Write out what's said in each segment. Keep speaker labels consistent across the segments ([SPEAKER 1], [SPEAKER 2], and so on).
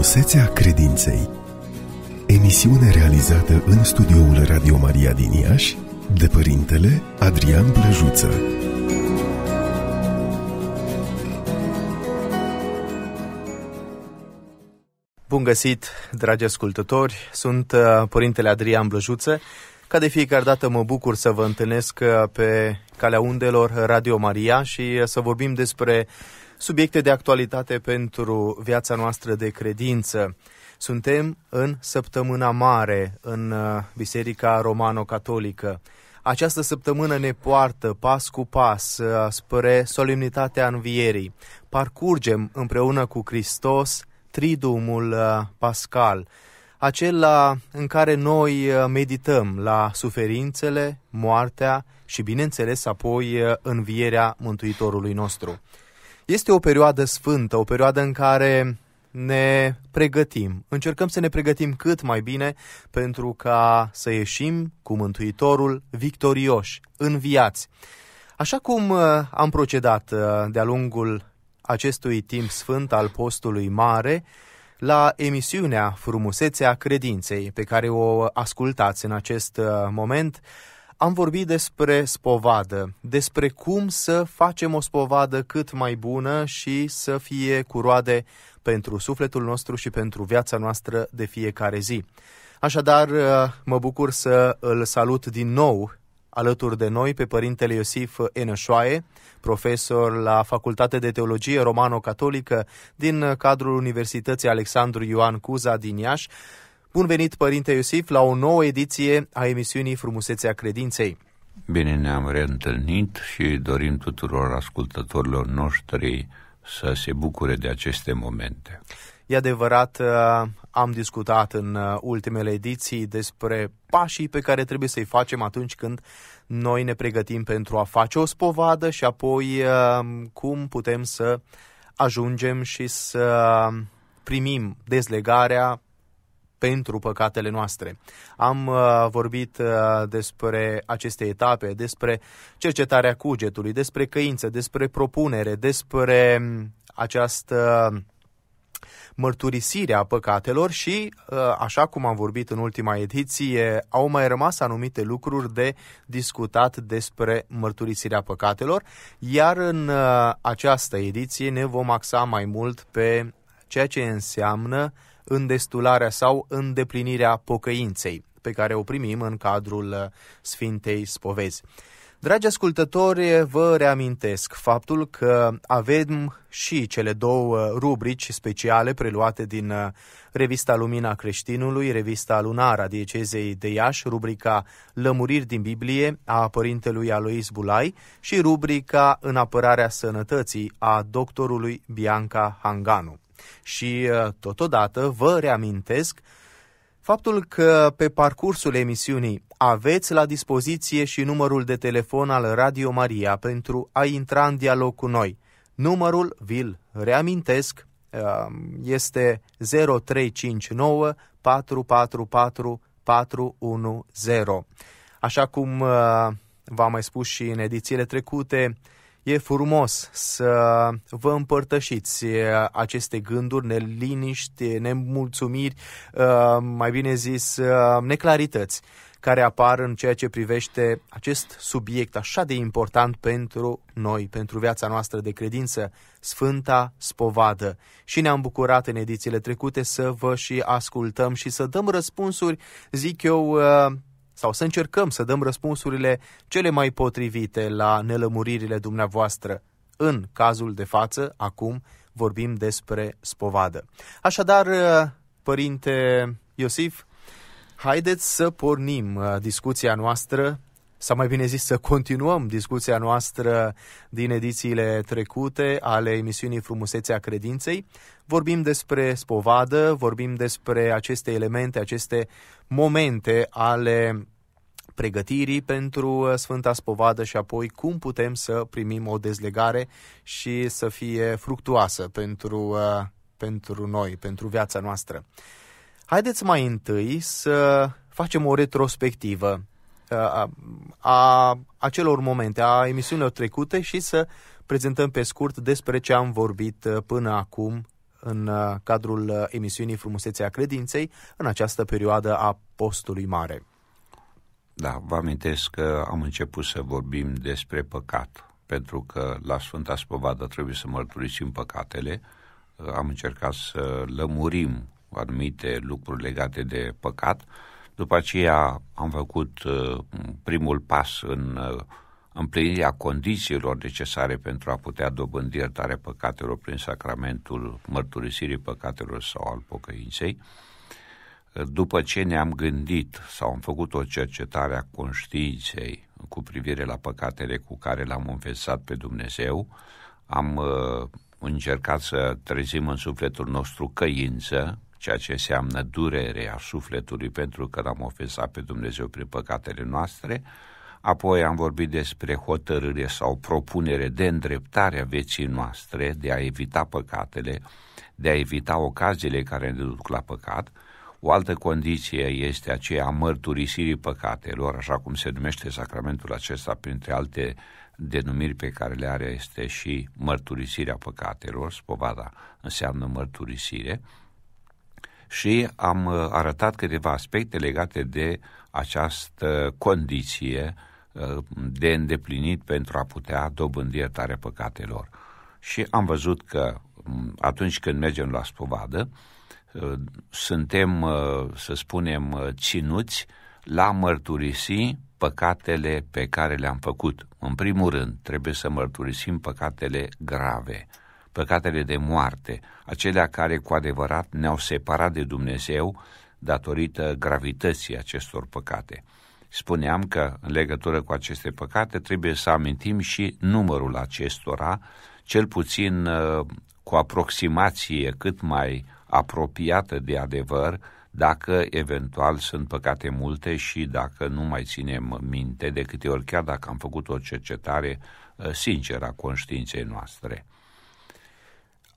[SPEAKER 1] Frumusețea credinței Emisiune realizată în studioul Radio Maria din Iași de părintele Adrian Blăjuță. Bun găsit, dragi ascultători! Sunt uh, părintele Adrian Blăjuță. Ca de fiecare dată mă bucur să vă întâlnesc uh, pe calea undelor Radio Maria și uh, să vorbim despre subiecte de actualitate pentru viața noastră de credință. Suntem în săptămâna mare în uh, Biserica Romano-Catolică. Această săptămână ne poartă pas cu pas uh, spre solemnitatea învierii. Parcurgem împreună cu Hristos tridumul uh, pascal, acela în care noi medităm la suferințele, moartea și, bineînțeles, apoi învierea Mântuitorului nostru. Este o perioadă sfântă, o perioadă în care ne pregătim. Încercăm să ne pregătim cât mai bine pentru ca să ieșim cu Mântuitorul victorioși, viață. Așa cum uh, am procedat uh, de-a lungul acestui timp sfânt al postului mare, la emisiunea Frumusețea Credinței, pe care o ascultați în acest uh, moment, am vorbit despre spovadă, despre cum să facem o spovadă cât mai bună și să fie cu roade pentru sufletul nostru și pentru viața noastră de fiecare zi. Așadar, uh, mă bucur să îl salut din nou alături de noi pe părintele Iosif Enășoaie, profesor la facultate de Teologie Romano-Catolică din cadrul Universității Alexandru Ioan Cuza din Iași, Bun venit, Părinte Iusif, la o nouă ediție a emisiunii Frumusețea Credinței.
[SPEAKER 2] Bine ne-am reîntâlnit și dorim tuturor ascultătorilor noștri să se bucure de aceste momente.
[SPEAKER 1] E adevărat, uh, am discutat în uh, ultimele ediții despre pașii pe care trebuie să-i facem atunci când noi ne pregătim pentru a face o spovadă și apoi uh, cum putem să ajungem și să primim dezlegarea pentru păcatele noastre. Am uh, vorbit uh, despre aceste etape, despre cercetarea cugetului, despre căință, despre propunere, despre mm, această mărturisire a păcatelor și, uh, așa cum am vorbit în ultima ediție, au mai rămas anumite lucruri de discutat despre mărturisirea păcatelor, iar în uh, această ediție ne vom axa mai mult pe ceea ce înseamnă uh, îndestularea sau îndeplinirea pocăinței pe care o primim în cadrul uh, Sfintei Spovezi. Dragi ascultători, vă reamintesc faptul că avem și cele două uh, rubrici speciale preluate din uh, revista Lumina Creștinului, revista lunară a Diecezei de Iași, rubrica Lămuriri din Biblie a părintelui Alois Bulai și rubrica În apărarea sănătății a doctorului Bianca Hanganu. Și uh, totodată vă reamintesc faptul că pe parcursul emisiunii aveți la dispoziție și numărul de telefon al Radio Maria pentru a intra în dialog cu noi. Numărul, vi-l reamintesc, uh, este 0359 444 410. Așa cum uh, v-am mai spus și în edițiile trecute, E frumos să vă împărtășiți aceste gânduri, neliniști, nemulțumiri, ă, mai bine zis, ă, neclarități care apar în ceea ce privește acest subiect așa de important pentru noi, pentru viața noastră de credință, Sfânta Spovadă. Și ne-am bucurat în edițiile trecute să vă și ascultăm și să dăm răspunsuri, zic eu, ă, sau să încercăm să dăm răspunsurile cele mai potrivite la nelămuririle dumneavoastră. În cazul de față, acum, vorbim despre spovadă. Așadar, uh, părinte Iosif, haideți să pornim uh, discuția noastră sau mai bine zis să continuăm discuția noastră din edițiile trecute ale emisiunii Frumusețea Credinței. Vorbim despre spovadă, vorbim despre aceste elemente, aceste momente ale pregătirii pentru uh, Sfânta Spovadă și apoi cum putem să primim o dezlegare și să fie fructuoasă pentru, uh, pentru noi, pentru viața noastră. Haideți mai întâi să facem o retrospectivă a acelor momente, a emisiunilor trecute și să prezentăm pe scurt despre ce am vorbit uh, până acum în uh, cadrul uh, emisiunii Frumusețea Credinței în această perioadă a postului mare.
[SPEAKER 2] Da, vă amintesc că am început să vorbim despre păcat, pentru că la Sfânta Spovadă trebuie să mărturisim păcatele. Am încercat să lămurim anumite lucruri legate de păcat, după aceea am făcut uh, primul pas în uh, împlinirea condițiilor necesare pentru a putea dobândi iertare păcatelor prin sacramentul mărturisirii păcatelor sau al pocăinței. După ce ne-am gândit sau am făcut o cercetare a conștiinței cu privire la păcatele cu care l-am înfesat pe Dumnezeu, am uh, încercat să trezim în sufletul nostru căință, ceea ce înseamnă durerea sufletului pentru că l-am ofensat pe Dumnezeu prin păcatele noastre, apoi am vorbit despre hotărâre sau propunere de îndreptare a vieții noastre, de a evita păcatele, de a evita ocaziile care ne duc la păcat, o altă condiție este aceea a mărturisirii păcatelor, așa cum se numește sacramentul acesta, printre alte denumiri pe care le are este și mărturisirea păcatelor, spovada înseamnă mărturisire, și am uh, arătat câteva aspecte legate de această condiție uh, de îndeplinit pentru a putea dobândi iertarea păcatelor. Și am văzut că mm, atunci când mergem la spovadă, uh, suntem, să spunem, ținuți la mărturisi păcatele pe care le-am făcut. În primul rând, trebuie să mărturisim păcatele grave păcatele de moarte, acelea care cu adevărat ne-au separat de Dumnezeu datorită gravității acestor păcate. Spuneam că, în legătură cu aceste păcate, trebuie să amintim și numărul acestora, cel puțin uh, cu aproximație cât mai apropiată de adevăr, dacă eventual sunt păcate multe și dacă nu mai ținem minte de câte ori, chiar dacă am făcut o cercetare uh, sinceră a conștiinței noastre.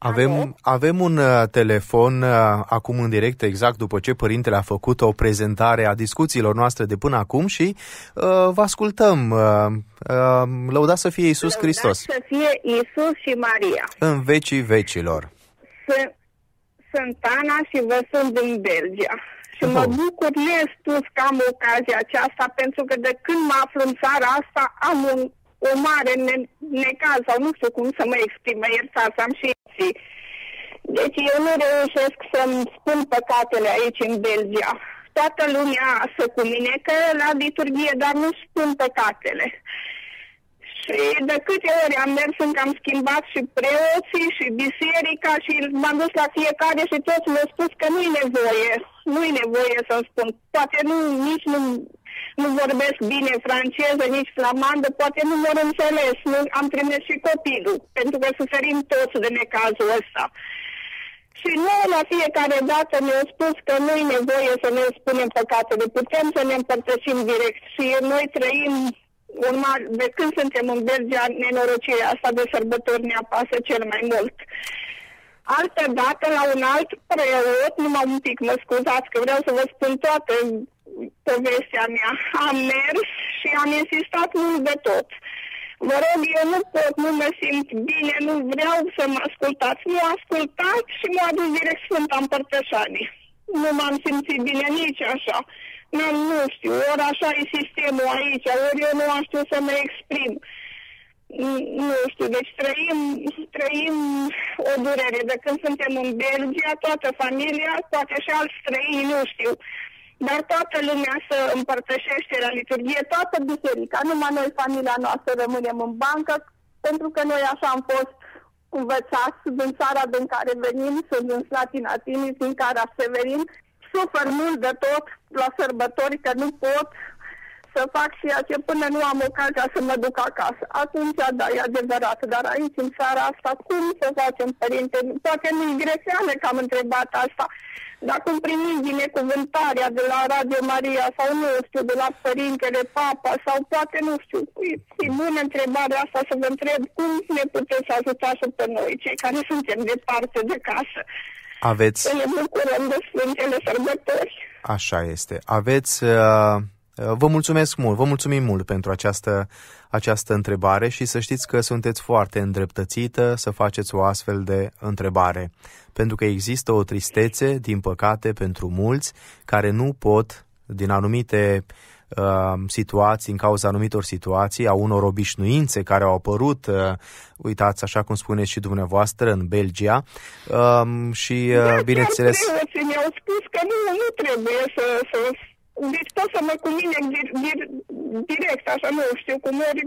[SPEAKER 1] Avem, avem un uh, telefon uh, acum în direct, exact după ce părintele a făcut o prezentare a discuțiilor noastre de până acum și uh, vă ascultăm. Uh, uh, lăudați să fie Isus Hristos. să
[SPEAKER 3] fie Isus și Maria.
[SPEAKER 1] În vecii vecilor.
[SPEAKER 3] Sunt, sunt Ana și vă sunt din Belgia. Și oh. mă bucur spus că am ocazia aceasta, pentru că de când mă aflu în țara asta am un, o mare ne, necaz, sau nu știu cum să mă exprim, iertați, am și și... Deci eu nu reușesc să-mi spun păcatele aici în Belgia. Toată lumea să cu mine că la liturghie, dar nu spun păcatele. Și de câte ori am mers când am schimbat și preoții și biserica și m-am dus la fiecare și toți mi-au spus că nu-i nevoie, nu-i nevoie să-mi spun. Poate nu, nici nu nu vorbesc bine franceză, nici flamandă, poate nu vor înțeles. Nu, am trimis și copilul, pentru că suferim toți de necazul ăsta. Și nu la fiecare dată ne-au spus că nu-i nevoie să ne spunem păcatele, deci putem să ne împărtășim direct. Și noi trăim urma, de când suntem în Belgia, nenorocirea asta de sărbători ne apasă cel mai mult. Altă dată, la un alt preot, numai un pic, mă scuzați că vreau să vă spun toate povestea mea. Am mers și am insistat mult de tot. Vă rog, eu nu pot, nu mă simt bine, nu vreau să mă ascultați. Nu ascultat și m-a adus direct Sfânta Împărtășanii. Nu m-am simțit bine nici așa. Nu, nu știu, ori așa e sistemul aici, ori eu nu știu să mă exprim. Nu știu, deci trăim, trăim o durere. De când suntem în Belgia, toată familia, poate și alți străini, nu știu, dar toată lumea să împărtășește la liturghie, toată biserica, numai noi, familia noastră, rămânem în bancă, pentru că noi așa am fost învățați din țara din care venim, sunt din Slatina Timiș, din Cara Severin, sufăr mult de tot la sărbători, că nu pot să fac ceea ce până nu am ocazia să mă duc acasă. Atunci, da, e adevărat, dar aici, în țara asta, cum să facem, părinte? Poate nu-i greșeală că am întrebat asta, dacă îmi primim binecuvântarea de la Radio Maria sau nu știu, de la Părintele Papa sau poate nu știu, e bună întrebarea asta să vă întreb cum ne puteți ajuta și pe noi, cei care suntem departe de casă. Aveți... Să ne bucurăm de Sfântele Sărbători.
[SPEAKER 1] Așa este. Aveți uh, Uh, vă mulțumesc mult, vă mulțumim mult pentru această, această întrebare și să știți că sunteți foarte îndreptățită să faceți o astfel de întrebare, pentru că există o tristețe, din păcate, pentru mulți care nu pot, din anumite uh, situații, în cauza anumitor situații, a unor obișnuințe care au apărut, uh, uitați, așa cum spuneți și dumneavoastră, în Belgia uh, și, uh, da, bineînțeles...
[SPEAKER 3] mi-au spus că nu, nu trebuie să, să deci pot să mă cu mine dir, dir, direct, așa, nu știu cum ori,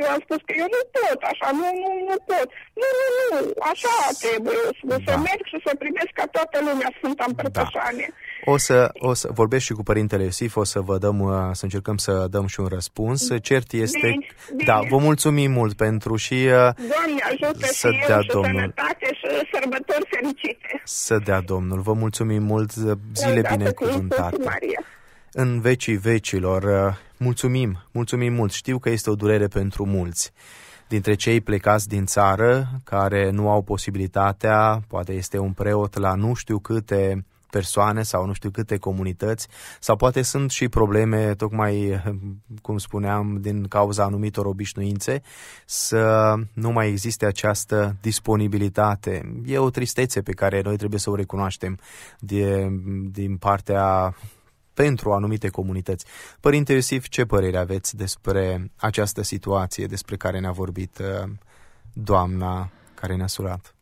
[SPEAKER 3] eu am spus că eu nu pot, așa, nu, nu, nu pot. Nu, nu, nu, așa trebuie, da. să merg și să primesc ca toată lumea sunt împărtășane.
[SPEAKER 1] Da. O să, o să vorbesc și cu părintele Iosif, o să vă dăm, uh, să încercăm să dăm și un răspuns. Cert este, bine, bine. da, vă mulțumim mult pentru și uh,
[SPEAKER 3] Doamne ajută să și dea eu Domnul. și sănătate și sărbători fericite.
[SPEAKER 1] Să dea Domnul, vă mulțumim mult, uh, zile cu Maria în vecii vecilor. Uh, mulțumim, mulțumim mult. Știu că este o durere pentru mulți dintre cei plecați din țară care nu au posibilitatea, poate este un preot la nu știu câte persoane sau nu știu câte comunități, sau poate sunt și probleme, tocmai cum spuneam, din cauza anumitor obișnuințe, să nu mai existe această disponibilitate. E o tristețe pe care noi trebuie să o recunoaștem de, din partea pentru anumite comunități. Părinte Iosif, ce părere aveți despre această situație despre care ne-a vorbit uh, doamna care ne-a surat?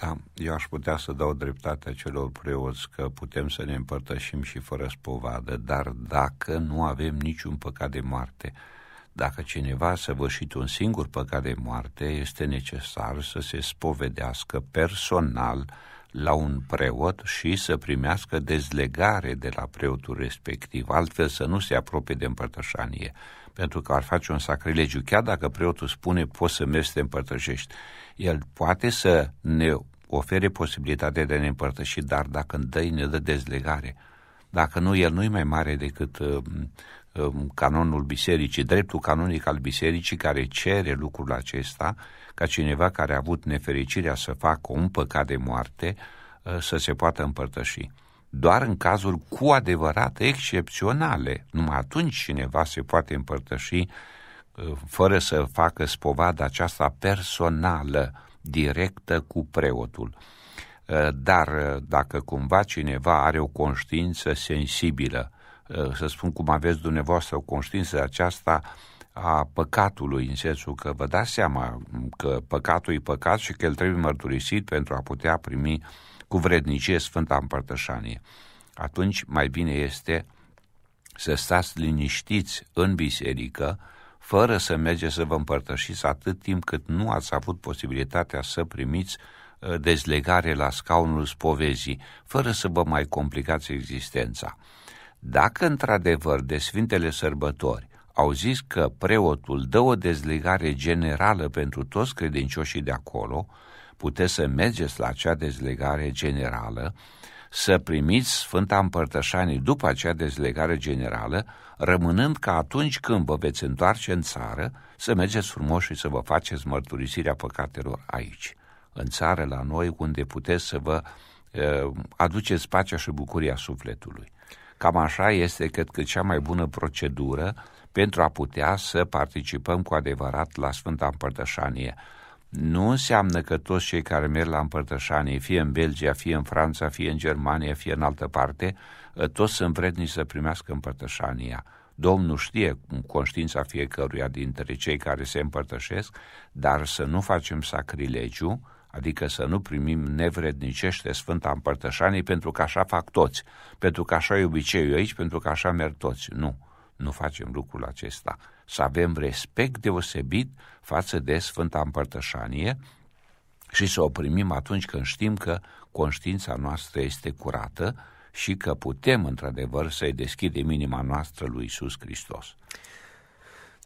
[SPEAKER 1] Da, eu aș
[SPEAKER 2] putea să dau dreptatea celor preoți că putem să ne împărtășim și fără spovadă, dar dacă nu avem niciun păcat de moarte, dacă cineva a săvârșit un singur păcat de moarte, este necesar să se spovedească personal la un preot și să primească dezlegare de la preotul respectiv, altfel să nu se apropie de împărtășanie, pentru că ar face un sacrilegiu, chiar dacă preotul spune poți să mergi să te împărtășești. El poate să ne ofere posibilitatea de a ne împărtăși, dar dacă îmi dă, ne dă dezlegare. Dacă nu, el nu e mai mare decât uh, um, canonul bisericii, dreptul canonic al bisericii care cere lucrul acesta, ca cineva care a avut nefericirea să facă un păcat de moarte ă, să se poată împărtăși. Doar în cazuri cu adevărat excepționale, numai atunci cineva se poate împărtăși ă, fără să facă spovada aceasta personală, directă cu preotul. Ă, dar dacă cumva cineva are o conștiință sensibilă, să spun cum aveți dumneavoastră o conștiință aceasta, a păcatului, în sensul că vă dați seama că păcatul e păcat și că el trebuie mărturisit pentru a putea primi cu vrednicie Sfânta Împărtășanie. Atunci mai bine este să stați liniștiți în biserică, fără să mergeți să vă împărtășiți atât timp cât nu ați avut posibilitatea să primiți ă, dezlegare la scaunul spovezii, fără să vă mai complicați existența. Dacă într-adevăr de Sfintele Sărbători au zis că preotul dă o dezlegare generală pentru toți credincioșii de acolo, puteți să mergeți la acea dezlegare generală, să primiți Sfânta Împărtășanie după acea dezlegare generală, rămânând ca atunci când vă veți întoarce în țară, să mergeți frumos și să vă faceți mărturisirea păcatelor aici, în țară la noi, unde puteți să vă uh, aduceți pacea și bucuria sufletului. Cam așa este, cred că, cea mai bună procedură pentru a putea să participăm cu adevărat la Sfânta Împărtășanie. Nu înseamnă că toți cei care merg la împărtășanie, fie în Belgia, fie în Franța, fie în Germania, fie în altă parte, ă, toți sunt vrednici să primească împărtășania. Domnul știe conștiința fiecăruia dintre cei care se împărtășesc, dar să nu facem sacrilegiu, adică să nu primim nevrednicește Sfânta Împărtășanie pentru că așa fac toți, pentru că așa e obiceiul aici, pentru că așa merg toți. Nu nu facem lucrul acesta, să avem respect deosebit față de Sfânta Împărtășanie și să o primim atunci când știm că conștiința noastră este curată și că putem, într-adevăr, să-i deschidem inima noastră lui Iisus Hristos.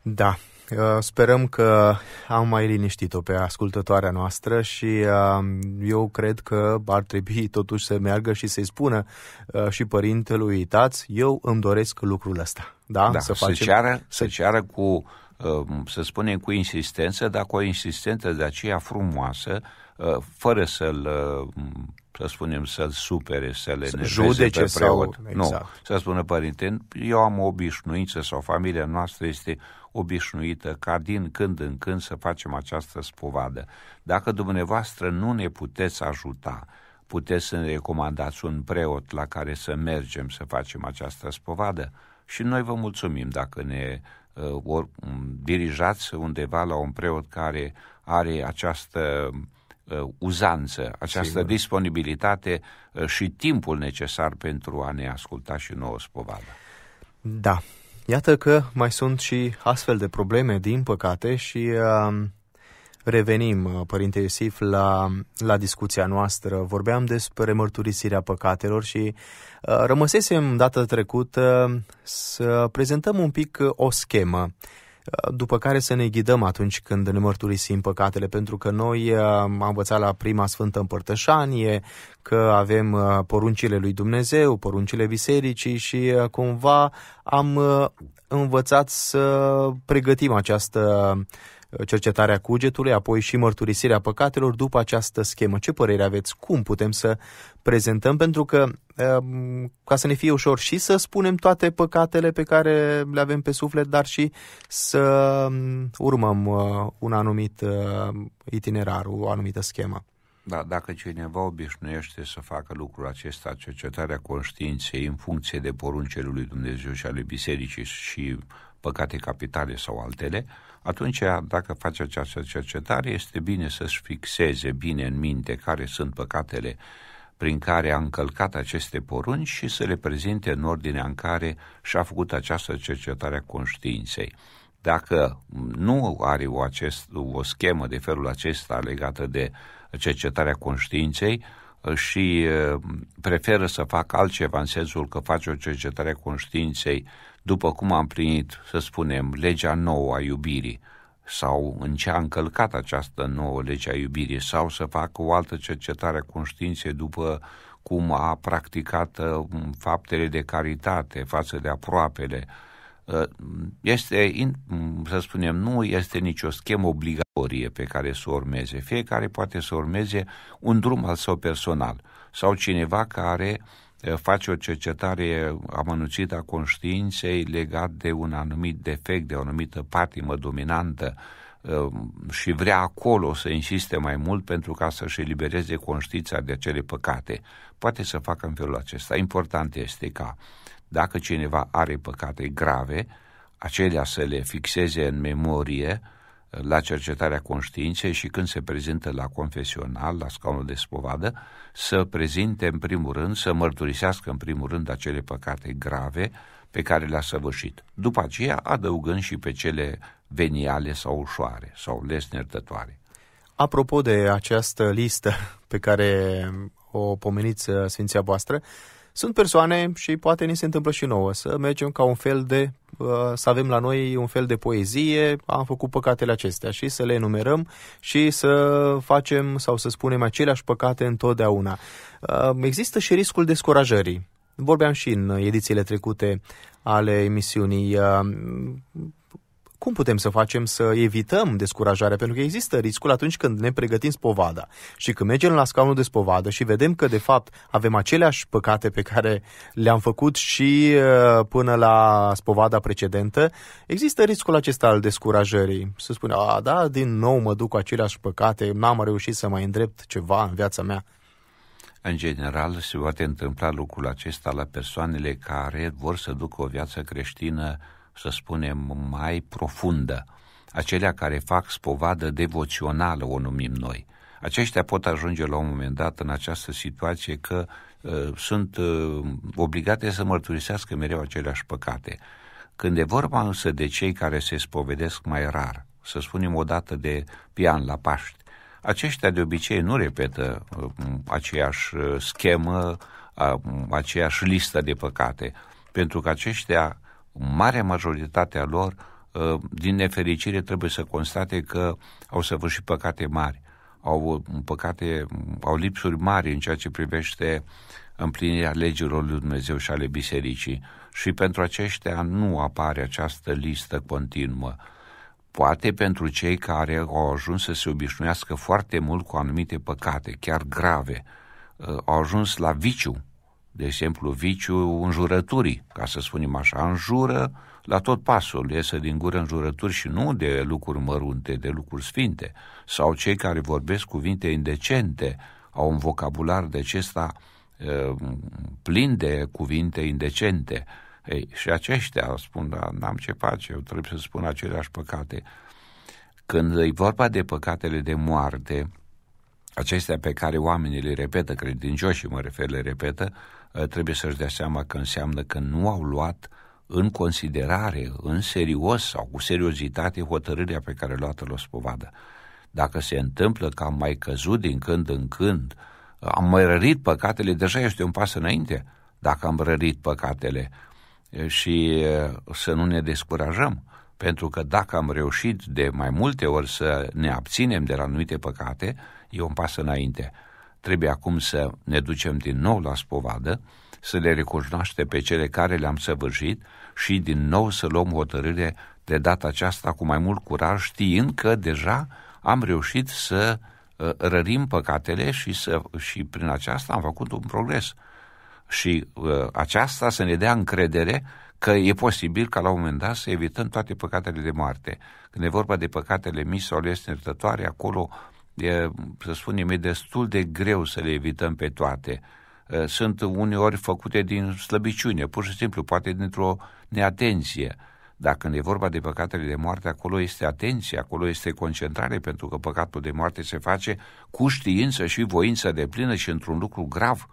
[SPEAKER 1] Da, uh, sperăm că am mai liniștit-o pe ascultătoarea noastră și uh, eu cred că ar trebui totuși să meargă și să-i spună uh, și părintelui, uitați, eu îmi doresc lucrul ăsta da, da, să, facem... să, ceară,
[SPEAKER 2] să ceară cu, um, să spunem, cu insistență, dar cu o insistență de aceea frumoasă, uh, fără să-l, um, să spunem, să-l supere, să le să judece pe preot. Sau, exact. Nu, să spună părinte, eu am o obișnuință sau familia noastră este obișnuită ca din când în când să facem această spovadă. Dacă dumneavoastră nu ne puteți ajuta, puteți să ne recomandați un preot la care să mergem să facem această spovadă? și noi vă mulțumim dacă ne uh, or, dirijați undeva la un preot care are această uh, uzanță, această Sigur. disponibilitate uh, și timpul necesar pentru a ne asculta și nouă spovada.
[SPEAKER 1] Da. Iată că mai sunt și astfel de probleme, din păcate, și uh, Revenim, uh, Părinte Iosif, la, la discuția noastră. Vorbeam despre mărturisirea păcatelor și uh, rămăsesem data trecută să prezentăm un pic o schemă uh, după care să ne ghidăm atunci când ne mărturisim păcatele, pentru că noi am învățat la prima Sfântă Împărtășanie că avem poruncile lui Dumnezeu, poruncile bisericii și cumva am învățat să pregătim această uh, cercetarea cugetului, apoi și mărturisirea păcatelor după această schemă. Ce părere aveți? Cum putem să prezentăm? Pentru că, ehm, ca să ne fie ușor și să spunem toate păcatele pe care le avem pe suflet, dar și să mm, urmăm uh, un anumit uh, itinerar, o anumită schemă.
[SPEAKER 2] Da, dacă cineva obișnuiește să facă lucrul acesta, cercetarea conștiinței în funcție de poruncele lui Dumnezeu și ale bisericii și păcate capitale sau altele, uh, atunci dacă face această cercetare, este bine să-și fixeze bine în minte care sunt păcatele prin care a încălcat aceste porunci și să le prezinte în ordinea în care și-a făcut această cercetare a conștiinței. Dacă nu are o, acest, o schemă de felul acesta legată de cercetarea conștiinței și eh, preferă să facă altceva în sensul că face o cercetare a conștiinței după cum am primit, să spunem, legea nouă a iubirii, sau în ce a încălcat această nouă lege a iubirii, sau să facă o altă cercetare a conștiinței după cum a practicat uh, faptele de caritate față de aproapele. Uh, este, să spunem, nu este nicio schemă obligatorie pe care să o urmeze. Fiecare poate să urmeze un drum al său personal sau cineva care uh, Eh, face o cercetare amănunțită a conștiinței legat de un anumit defect, de o anumită patimă dominantă eh, și vrea acolo să insiste mai mult pentru ca să-și elibereze conștiința de acele păcate. Poate să facă în felul acesta. Important este ca dacă cineva are păcate grave, acelea să le fixeze în memorie, la cercetarea conștiinței și când se prezintă la confesional, la scaunul de spovadă, să prezinte în primul rând, să mărturisească în primul rând acele păcate grave pe care le-a săvârșit. După aceea adăugând și pe cele veniale sau ușoare sau lesnertătoare.
[SPEAKER 1] Apropo de această listă pe care o pomeniți Sfinția voastră, uh, sunt persoane și poate ni se întâmplă și nouă să mergem ca un fel de, uh, să avem la noi un fel de poezie, am făcut păcatele acestea și să le enumerăm și să facem sau să spunem aceleași păcate întotdeauna. Uh, există și riscul descurajării. Vorbeam și în edițiile trecute ale emisiunii. Uh, cum putem să facem să evităm descurajarea? Pentru că există riscul atunci când ne pregătim spovada și când mergem la scaunul de spovadă și vedem că, de fapt, avem aceleași păcate pe care le-am făcut și uh, până la spovada precedentă, există riscul acesta al descurajării. Să spune, a, da, din nou mă duc cu aceleași păcate, n-am reușit să mai îndrept ceva în viața mea.
[SPEAKER 2] În general, se poate întâmpla lucrul acesta la persoanele care vor să ducă o viață creștină să spunem, mai profundă, acelea care fac spovadă devoțională, o numim noi. Aceștia pot ajunge la un moment dat în această situație că uh, sunt uh, obligate să mărturisească mereu aceleași păcate. Când e vorba însă de cei care se spovedesc mai rar, să spunem o dată de pian la Paști, aceștia de obicei nu repetă uh, aceeași uh, schemă, uh, aceeași listă de păcate, pentru că aceștia marea majoritate a lor, ă, din nefericire, trebuie să constate că au săvârșit păcate mari, au păcate, au lipsuri mari în ceea ce privește împlinirea legilor lui Dumnezeu și ale bisericii. Și pentru aceștia nu apare această listă continuă. Poate pentru cei care au ajuns să se obișnuiască foarte mult cu anumite păcate, chiar grave, ă, au ajuns la viciu, de exemplu, viciu înjurăturii, ca să spunem așa, înjură la tot pasul, iese din gură înjurături și nu de lucruri mărunte, de lucruri sfinte, sau cei care vorbesc cuvinte indecente, au un vocabular de acesta uh, plin de cuvinte indecente. Ei, și aceștia spun, da, n-am ce face, eu trebuie să spun aceleași păcate. Când e vorba de păcatele de moarte, acestea pe care oamenii le repetă, credincioșii mă refer, le repetă, Eh, trebuie să-și dea seama că înseamnă că nu au luat în considerare, în serios sau cu seriozitate hotărârea pe care luată luat-o spovadă. Dacă se întâmplă că am mai căzut din când în când, eh, am mai rărit păcatele, deja este un pas înainte dacă am rărit păcatele eh, și să nu ne descurajăm. Pentru că dacă am reușit de mai multe ori să ne abținem de la anumite păcate, e un pas înainte. Trebuie acum să ne ducem din nou la spovadă, să le recunoaște pe cele care le-am săvârșit și din nou să luăm hotărâre de data aceasta cu mai mult curaj, știind că deja am reușit să uh, rărim păcatele și, să, și prin aceasta am făcut un progres. Și uh, aceasta să ne dea încredere că e posibil ca la un moment dat să evităm toate păcatele de moarte. Când e vorba de păcatele mici sau lesniertătoare, acolo uh, e, să spunem, e destul de greu să le evităm pe toate. Sunt uneori făcute din slăbiciune, pur și simplu, poate dintr-o neatenție. Dacă când e vorba de păcatele de moarte, acolo este atenție, acolo este concentrare, pentru că păcatul de moarte se face cu știință și voință de plină și într-un lucru grav.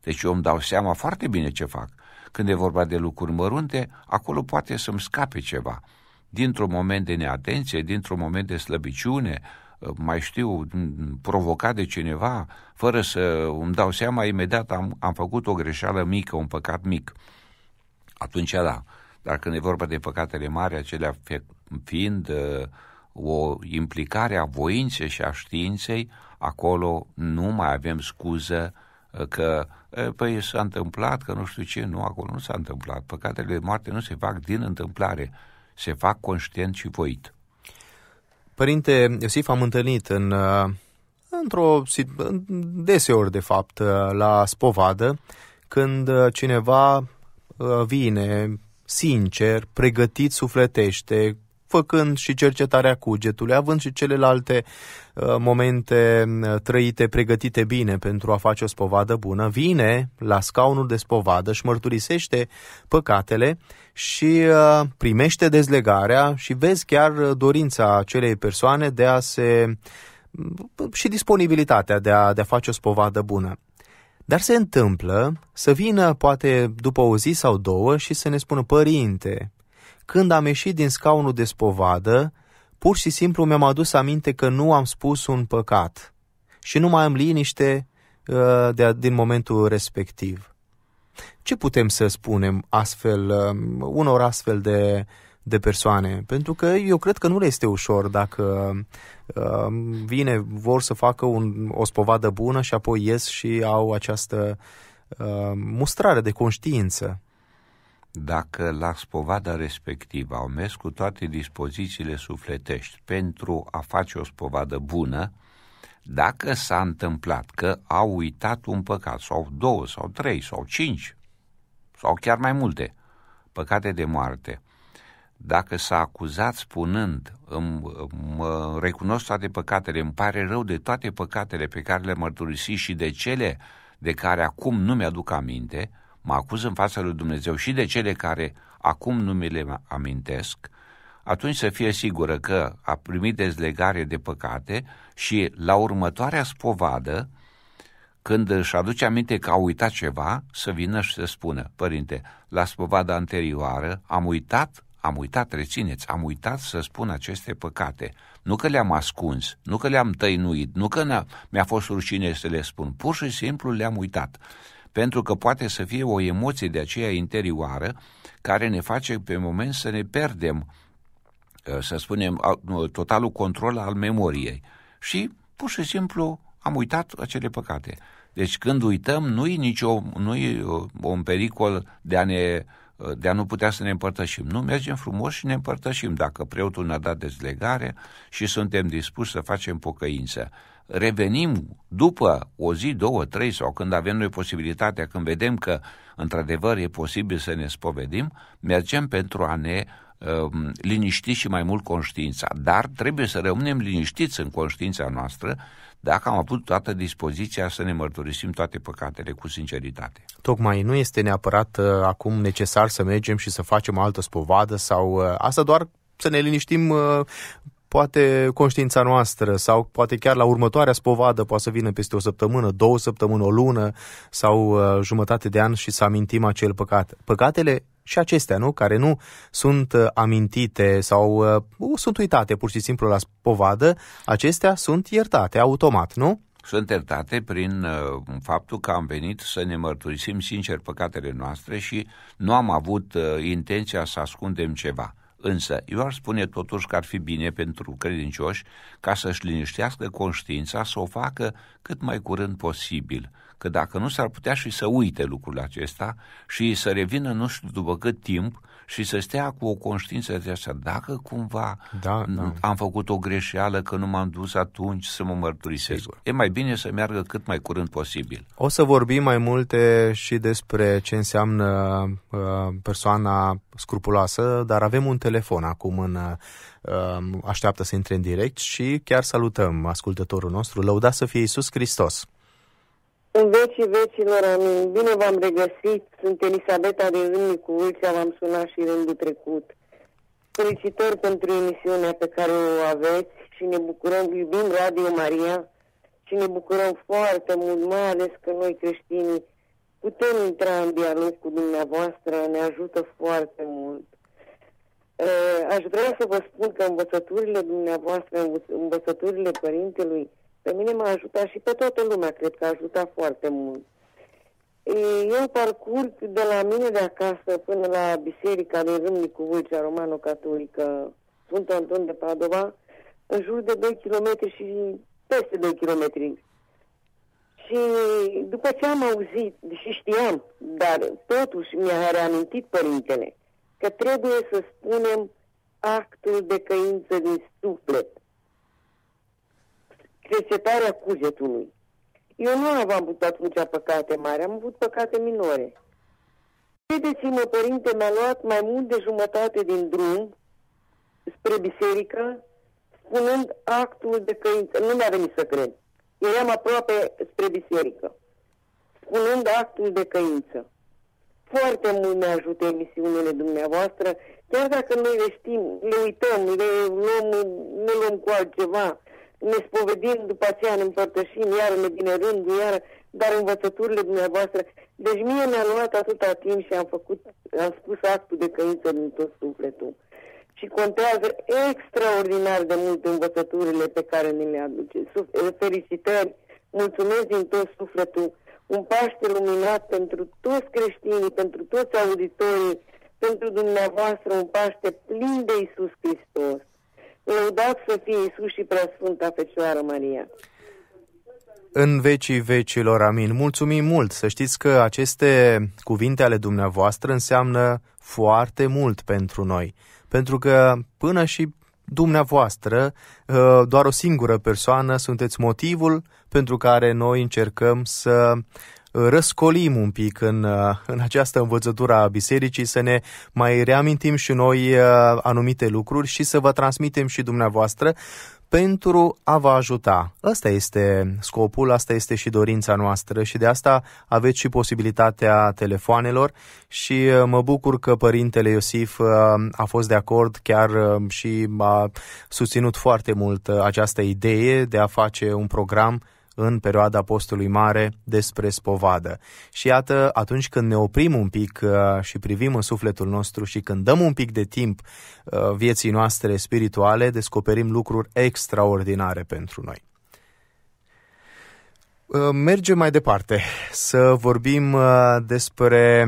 [SPEAKER 2] Deci eu îmi dau seama foarte bine ce fac. Când e vorba de lucruri mărunte, acolo poate să-mi scape ceva. Dintr-un moment de neatenție, dintr-un moment de slăbiciune, mai știu, provocat de cineva, fără să îmi dau seama, imediat am, am făcut o greșeală mică, un păcat mic. Atunci da. Dar când e vorba de păcatele mari, acelea fiind uh, o implicare a voinței și a științei, acolo nu mai avem scuză uh, că uh, păi s-a întâmplat, că nu știu ce, nu, acolo nu s-a întâmplat. Păcatele de moarte nu se
[SPEAKER 1] fac din întâmplare, se fac conștient și voit. Părinte Iosif, am întâlnit în, uh, într-o, deseori de fapt, uh, la spovadă, când uh, cineva vine sincer, pregătit sufletește, făcând și cercetarea cugetului, având și celelalte momente trăite, pregătite bine pentru a face o spovadă bună, vine la scaunul de spovadă și mărturisește păcatele și uh, primește dezlegarea și vezi chiar uh, dorința acelei persoane de a se mm, și disponibilitatea de a, de a face o spovadă bună. Dar se întâmplă să vină poate după o zi sau două și să ne spună, părinte, când am ieșit din scaunul de spovadă, pur și simplu mi-am adus aminte că nu am spus un păcat și nu mai am liniște uh, de, din momentul respectiv ce putem să spunem astfel, um, unor astfel de, de persoane? Pentru că eu cred că nu le este ușor dacă um, vine, vor să facă un, o spovadă bună și apoi ies și au această uh, mustrare de conștiință.
[SPEAKER 2] Dacă la spovada respectivă au mers cu toate dispozițiile sufletești pentru a face o spovadă bună, dacă s-a întâmplat că au uitat un păcat sau două sau trei sau cinci, sau chiar mai multe, păcate de moarte. Dacă s-a acuzat spunând, îmi, mă recunosc toate păcatele, îmi pare rău de toate păcatele pe care le mărturisi și de cele de care acum nu mi-aduc aminte, mă acuz în fața lui Dumnezeu și de cele care acum nu mi le amintesc, atunci să fie sigură că a primit dezlegare de păcate și la următoarea spovadă când își aduce aminte că a uitat ceva, să vină și să spună, părinte, la spovada anterioară am uitat, am uitat, rețineți, am uitat să spun aceste păcate. Nu că le-am ascuns, nu că le-am tăinuit, nu că mi-a fost rușine să le spun, pur și simplu le-am uitat. Pentru că poate să fie o emoție de aceea interioară care ne face pe moment să ne pierdem, ă, să spunem, totalul control al memoriei. Și pur și simplu am uitat acele păcate. Deci când uităm, nu-i, nicio, nu-i uh, un pericol de a, ne, uh, de a nu putea să ne împărtășim. Nu, mergem frumos și ne împărtășim. Dacă preotul ne-a dat dezlegare și suntem dispuși să facem pocăință. Revenim după o zi, două, trei sau când avem noi posibilitatea, când vedem că într-adevăr e posibil să ne spovedim, mergem pentru a ne um, liniști și mai mult conștiința. Dar trebuie să rămânem liniștiți în conștiința noastră, dacă am avut toată dispoziția să ne mărturisim toate păcatele
[SPEAKER 1] cu sinceritate. Tocmai nu este neapărat uh, acum necesar să mergem și să facem altă spovadă sau uh, asta doar să ne liniștim uh, poate conștiința noastră sau poate chiar la următoarea spovadă poate să vină peste o săptămână, două săptămâni, o lună sau uh, jumătate de an și să amintim acel păcat. Păcatele și acestea, nu? Care nu sunt uh, amintite sau uh, sunt uitate pur și simplu la povadă, acestea sunt iertate automat, nu?
[SPEAKER 2] Sunt iertate prin uh, faptul că am venit să ne mărturisim sincer păcatele noastre și nu am avut uh, intenția să ascundem ceva. Însă, eu ar spune totuși că ar fi bine pentru credincioși ca să-și liniștească conștiința, să o facă cât mai curând posibil – că dacă nu s-ar putea și să uite lucrul acesta și să revină nu știu după cât timp și să stea cu o conștiință de asta, dacă cumva da, da. am făcut o greșeală că nu m-am dus atunci să mă mărturisesc. Sigur. E mai bine să meargă cât mai curând posibil.
[SPEAKER 1] O să vorbim mai multe și despre ce înseamnă uh, persoana scrupuloasă, dar avem un telefon acum în uh, așteaptă să intre în direct și chiar salutăm ascultătorul nostru. Lăuda să fie Isus Hristos.
[SPEAKER 4] În vecii vecilor, amin. Bine v-am regăsit. Sunt Elisabeta de Râmnicu Vâlcea, v-am sunat și rândul trecut. Felicitări pentru emisiunea pe care o aveți și ne bucurăm, iubim Radio Maria și ne bucurăm foarte mult, mai ales că noi creștinii putem intra în dialog cu dumneavoastră, ne ajută foarte mult. Aș vrea să vă spun că învățăturile dumneavoastră, învățăturile Părintelui, pe mine m-a ajutat și pe toată lumea, cred că a ajutat foarte mult. Eu parcurg de la mine de acasă până la biserica din Râmnicu Vâlcea Romano-Catolică Sfântul Anton de Padova, în jur de 2 km și peste 2 km. Și după ce am auzit, și știam, dar totuși mi-a reamintit părintele că trebuie să spunem actul de căință din suflet cercetarea cugetului. Eu nu am avut atunci păcate mari, am avut păcate minore. Credeți-mă, părinte, mi-a luat mai mult de jumătate din drum spre biserică, spunând actul de căință. Nu mi-a venit să cred. Eram aproape spre biserică, spunând actul de căință. Foarte mult ne ajută emisiunile dumneavoastră, chiar dacă noi le știm, le uităm, le luăm, nu luăm cu altceva, ne spovedim, după aceea ne împărtășim, iar ne vine rând, iar, dar învățăturile dumneavoastră. Deci mie mi-a luat atâta timp și am făcut, am spus actul de căință din tot sufletul. Și contează extraordinar de mult învățăturile pe care ne le aduce. Eh, felicitări, mulțumesc din tot sufletul, un Paște luminat pentru toți creștinii, pentru toți auditorii, pentru dumneavoastră un Paște plin de Isus Hristos. Lăudat să fie Iisus și Preasfânta Fecioară Maria
[SPEAKER 1] în vecii vecilor. Amin. Mulțumim mult. Să știți că aceste cuvinte ale dumneavoastră înseamnă foarte mult pentru noi. Pentru că până și dumneavoastră, ă, doar o singură persoană sunteți motivul pentru care noi încercăm să răscolim un pic în, uh, în această învățătură a bisericii, să ne mai reamintim și noi uh, anumite lucruri și să vă transmitem și dumneavoastră pentru a vă ajuta. Asta este scopul, asta este și dorința noastră și de asta aveți și posibilitatea telefoanelor și uh, mă bucur că părintele Iosif a fost de acord chiar și a susținut foarte mult această idee de a face un program în perioada postului mare despre spovadă. Și iată, atunci când ne oprim un pic uh, și privim în sufletul nostru și când dăm un pic de timp uh, vieții noastre spirituale, descoperim lucruri extraordinare pentru noi. Uh, mergem mai departe să vorbim despre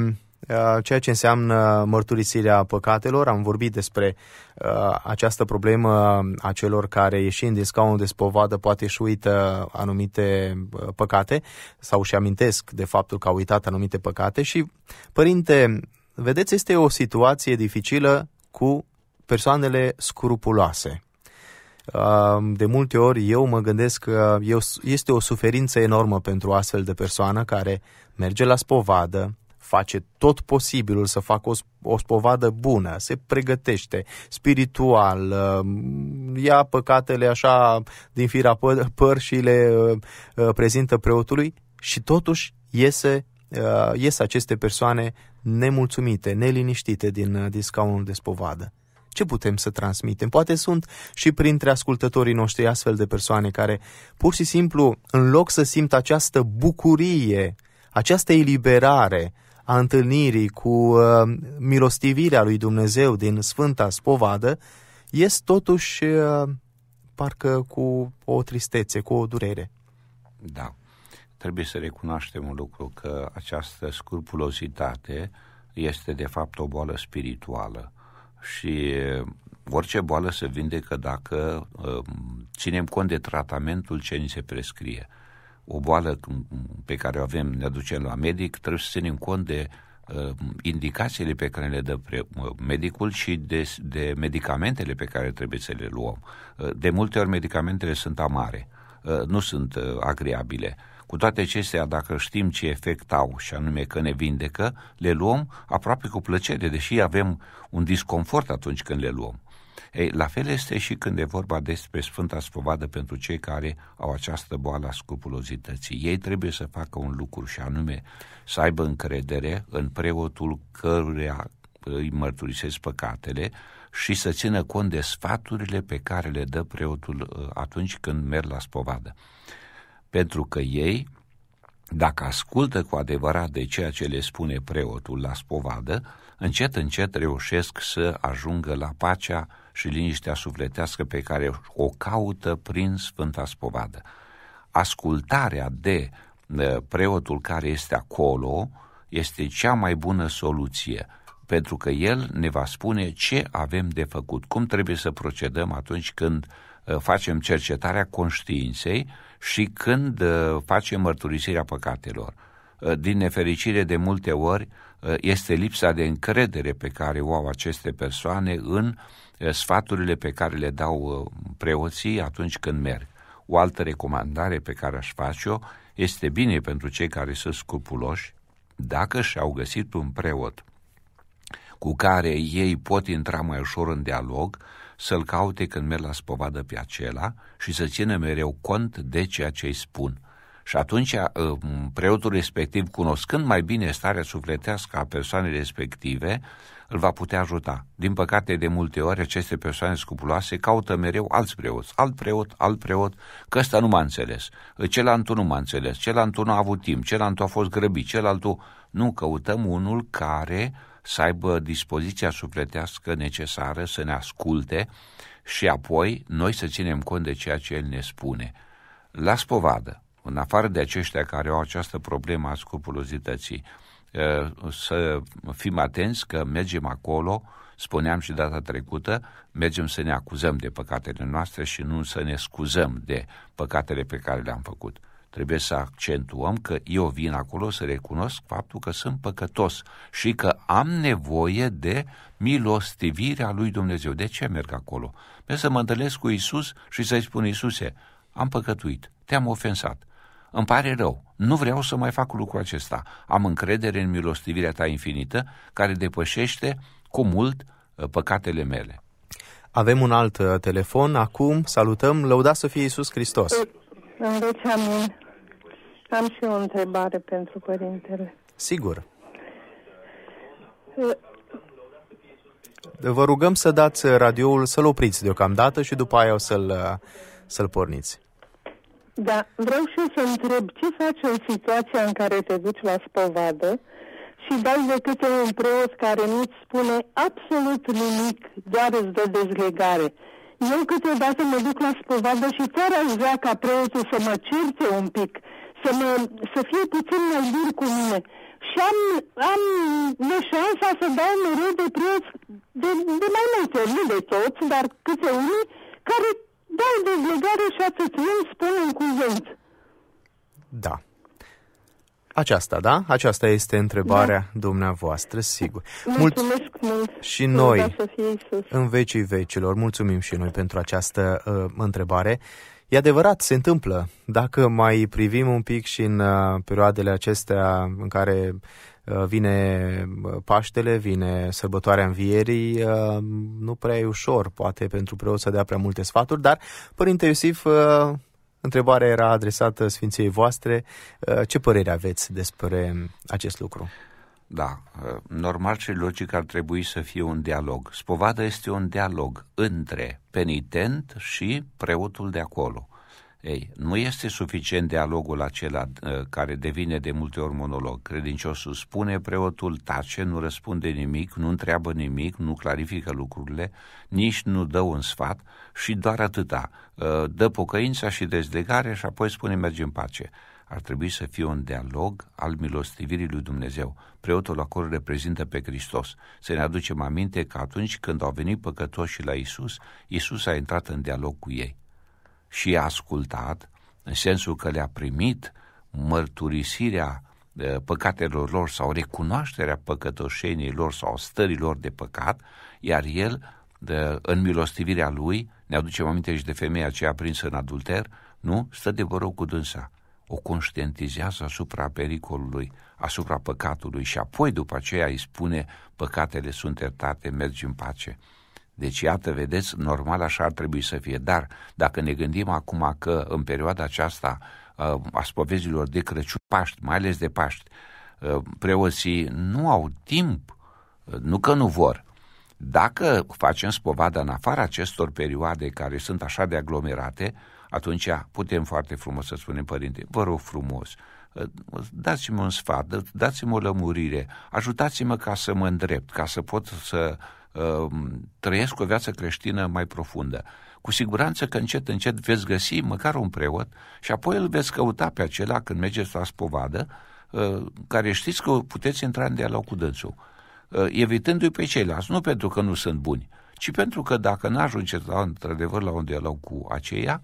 [SPEAKER 1] Uh, ceea ce înseamnă mărturisirea păcatelor. Am vorbit despre uh, această problemă a celor care ieșind din scaunul de spovadă poate și uită anumite uh, păcate sau și amintesc de faptul că au uitat anumite păcate și, părinte, vedeți, este o situație dificilă cu persoanele scrupuloase. De multe ori eu mă gândesc că este o suferință enormă pentru astfel de persoană care merge la spovadă, face tot posibilul să facă o, o spovadă bună, se pregătește spiritual, um, ia păcatele așa din fira păr, păr și le um, uh, prezintă preotului și totuși iese, uh, iese aceste persoane nemulțumite, neliniștite din, uh, din scaunul de spovadă ce putem să transmitem? Poate sunt și printre ascultătorii noștri astfel de persoane care pur și simplu, în loc să simt această bucurie, această eliberare, a întâlnirii cu uh, milostivirea lui Dumnezeu din Sfânta Spovadă, ies totuși uh, parcă cu o tristețe, cu o durere.
[SPEAKER 2] Da. Trebuie să recunoaștem un lucru, că această scrupulozitate este de fapt o boală spirituală și uh, orice boală se vindecă dacă ținem cont de tratamentul ce ni se prescrie o boală pe care o avem, ne aducem la medic, trebuie să ținem cont de uh, indicațiile pe care le dă pre- uh, medicul și de, de medicamentele pe care trebuie să le luăm. Uh, de multe ori medicamentele sunt amare, uh, nu sunt uh, agreabile. Cu toate acestea, dacă știm ce efect au și anume că ne vindecă, le luăm aproape cu plăcere, deși avem un disconfort atunci când le luăm. Ei, la fel este și când e vorba despre Sfânta Spovadă pentru cei care au această boală a scrupulozității. Ei trebuie să facă un lucru și anume să aibă încredere în preotul căruia îi mărturisesc păcatele și să țină cont de sfaturile pe care le dă preotul ă, atunci când merg la spovadă. Pentru că ei, dacă ascultă cu adevărat de ceea ce le spune preotul la spovadă, încet, încet reușesc să ajungă la pacea și liniștea sufletească pe care o caută prin Sfânta Spovadă. Ascultarea de preotul care este acolo este cea mai bună soluție, pentru că el ne va spune ce avem de făcut, cum trebuie să procedăm atunci când facem cercetarea conștiinței și când facem mărturisirea păcatelor. Din nefericire, de multe ori, este lipsa de încredere pe care o au aceste persoane în uh, Eh, sfaturile pe care le dau eh, preoții atunci când merg. O altă recomandare pe care aș face-o este bine pentru cei care sunt scrupuloși, dacă și-au găsit un preot cu care ei pot intra mai ușor în dialog, să-l caute când merg la spovadă pe acela și să țină mereu cont de ceea ce îi spun. Și atunci uh, preotul respectiv, cunoscând mai bine starea sufletească a persoanei respective, îl va putea ajuta. Din păcate, de multe ori, aceste persoane scrupuloase caută mereu alți preoți, alt preot, alt preot, că ăsta nu m-a înțeles, celălalt nu m-a înțeles, celălalt nu a avut timp, celălalt a fost grăbit, celălalt... Nu, căutăm unul care să aibă dispoziția sufletească necesară să ne asculte și apoi noi să ținem cont de ceea ce El ne spune. Las povadă! în afară de aceștia care au această problemă a scrupulozității, să fim atenți că mergem acolo, spuneam și data trecută, mergem să ne acuzăm de păcatele noastre și nu să ne scuzăm de păcatele pe care le-am făcut. Trebuie să accentuăm că eu vin acolo să recunosc faptul că sunt păcătos și că am nevoie de milostivirea lui Dumnezeu. De ce merg acolo? Merg să mă întâlnesc cu Isus și să-i spun, Isuse, am păcătuit, te-am ofensat, îmi pare rău, nu vreau să mai fac lucrul acesta. Am încredere în milostivirea ta infinită, care depășește cu mult uh,
[SPEAKER 1] păcatele mele. Avem un alt uh, telefon acum, salutăm, lăuda să fie Iisus Hristos.
[SPEAKER 3] Deci, amin. Am și o întrebare pentru părintele.
[SPEAKER 1] Sigur. Vă rugăm să dați uh, radioul, să-l opriți deocamdată și după aia o să-l, să-l porniți.
[SPEAKER 3] Da, vreau și eu să întreb ce faci în situația în care te duci la spovadă și dai de câte un preot care nu-ți spune absolut nimic, doar îți dă dezlegare. Eu câteodată mă duc la spovadă și chiar aș vrea ca preotul să mă certe un pic, să, mă, să fie puțin mai dur cu mine. Și am, am neșansa să dau mereu de preot de, de mai multe, nu de toți, dar câte unii, care da, dezlegare și atât. Eu spun în cuvânt.
[SPEAKER 1] Da. Aceasta, da? Aceasta este întrebarea da. dumneavoastră, sigur. Mulțumesc
[SPEAKER 3] mult. Și noi, în
[SPEAKER 1] vecii vecilor, mulțumim și noi pentru această uh, întrebare. E adevărat, se întâmplă. Dacă mai privim un pic și în uh, perioadele acestea în care Uh, vine uh, Paștele, vine sărbătoarea învierii, uh, nu prea e ușor, poate pentru preot să dea prea multe sfaturi, dar Părinte Iosif, întrebarea era adresată Sfinției voastre, ce părere aveți despre acest lucru?
[SPEAKER 2] Da, normal și logic ar trebui să fie un dialog. Spovada este un dialog între penitent și preotul de acolo. Ei, nu este suficient dialogul acela uh, care devine de multe ori monolog. Credinciosul spune, preotul tace, nu răspunde nimic, nu întreabă nimic, nu clarifică lucrurile, nici nu dă un sfat și doar atâta. Uh, dă pocăința și dezlegare și apoi spune merge în pace. Ar trebui să fie un dialog al milostivirii lui Dumnezeu. Preotul acolo reprezintă pe Hristos. Să ne aducem aminte că atunci când au venit păcătoșii la Isus, Isus a intrat în dialog cu ei și i-a ascultat, în sensul că le-a primit mărturisirea păcatelor lor sau recunoașterea păcătoșenii lor sau stărilor de păcat, iar el, în milostivirea lui, ne aducem aminte și de femeia aceea prinsă în adulter, nu? Stă de rog cu dânsa. O conștientizează asupra pericolului, asupra păcatului și apoi după aceea îi spune păcatele sunt iertate, mergi în pace. Deci, iată, vedeți, normal așa ar trebui să fie. Dar, dacă ne gândim acum că în perioada aceasta uh, a spovezilor de Crăciun, Paști, mai ales de Paști, uh, preoții nu au timp, uh, nu că nu vor. Dacă facem spovada în afara acestor perioade care sunt așa de aglomerate, atunci putem foarte frumos să spunem, părinte, vă rog frumos, dați-mi un sfat, dați-mi o lămurire, ajutați-mă ca să mă îndrept, ca să pot să Ehm, trăiesc o viață creștină mai profundă. Cu siguranță că încet, încet veți găsi măcar un preot și apoi îl veți căuta pe acela când mergeți la spovadă, ehm, care știți că puteți intra în dialog cu dânsul, ehm, evitându-i pe ceilalți, nu pentru că nu sunt buni, ci pentru că dacă nu ajungeți la, într-adevăr la un dialog cu aceia,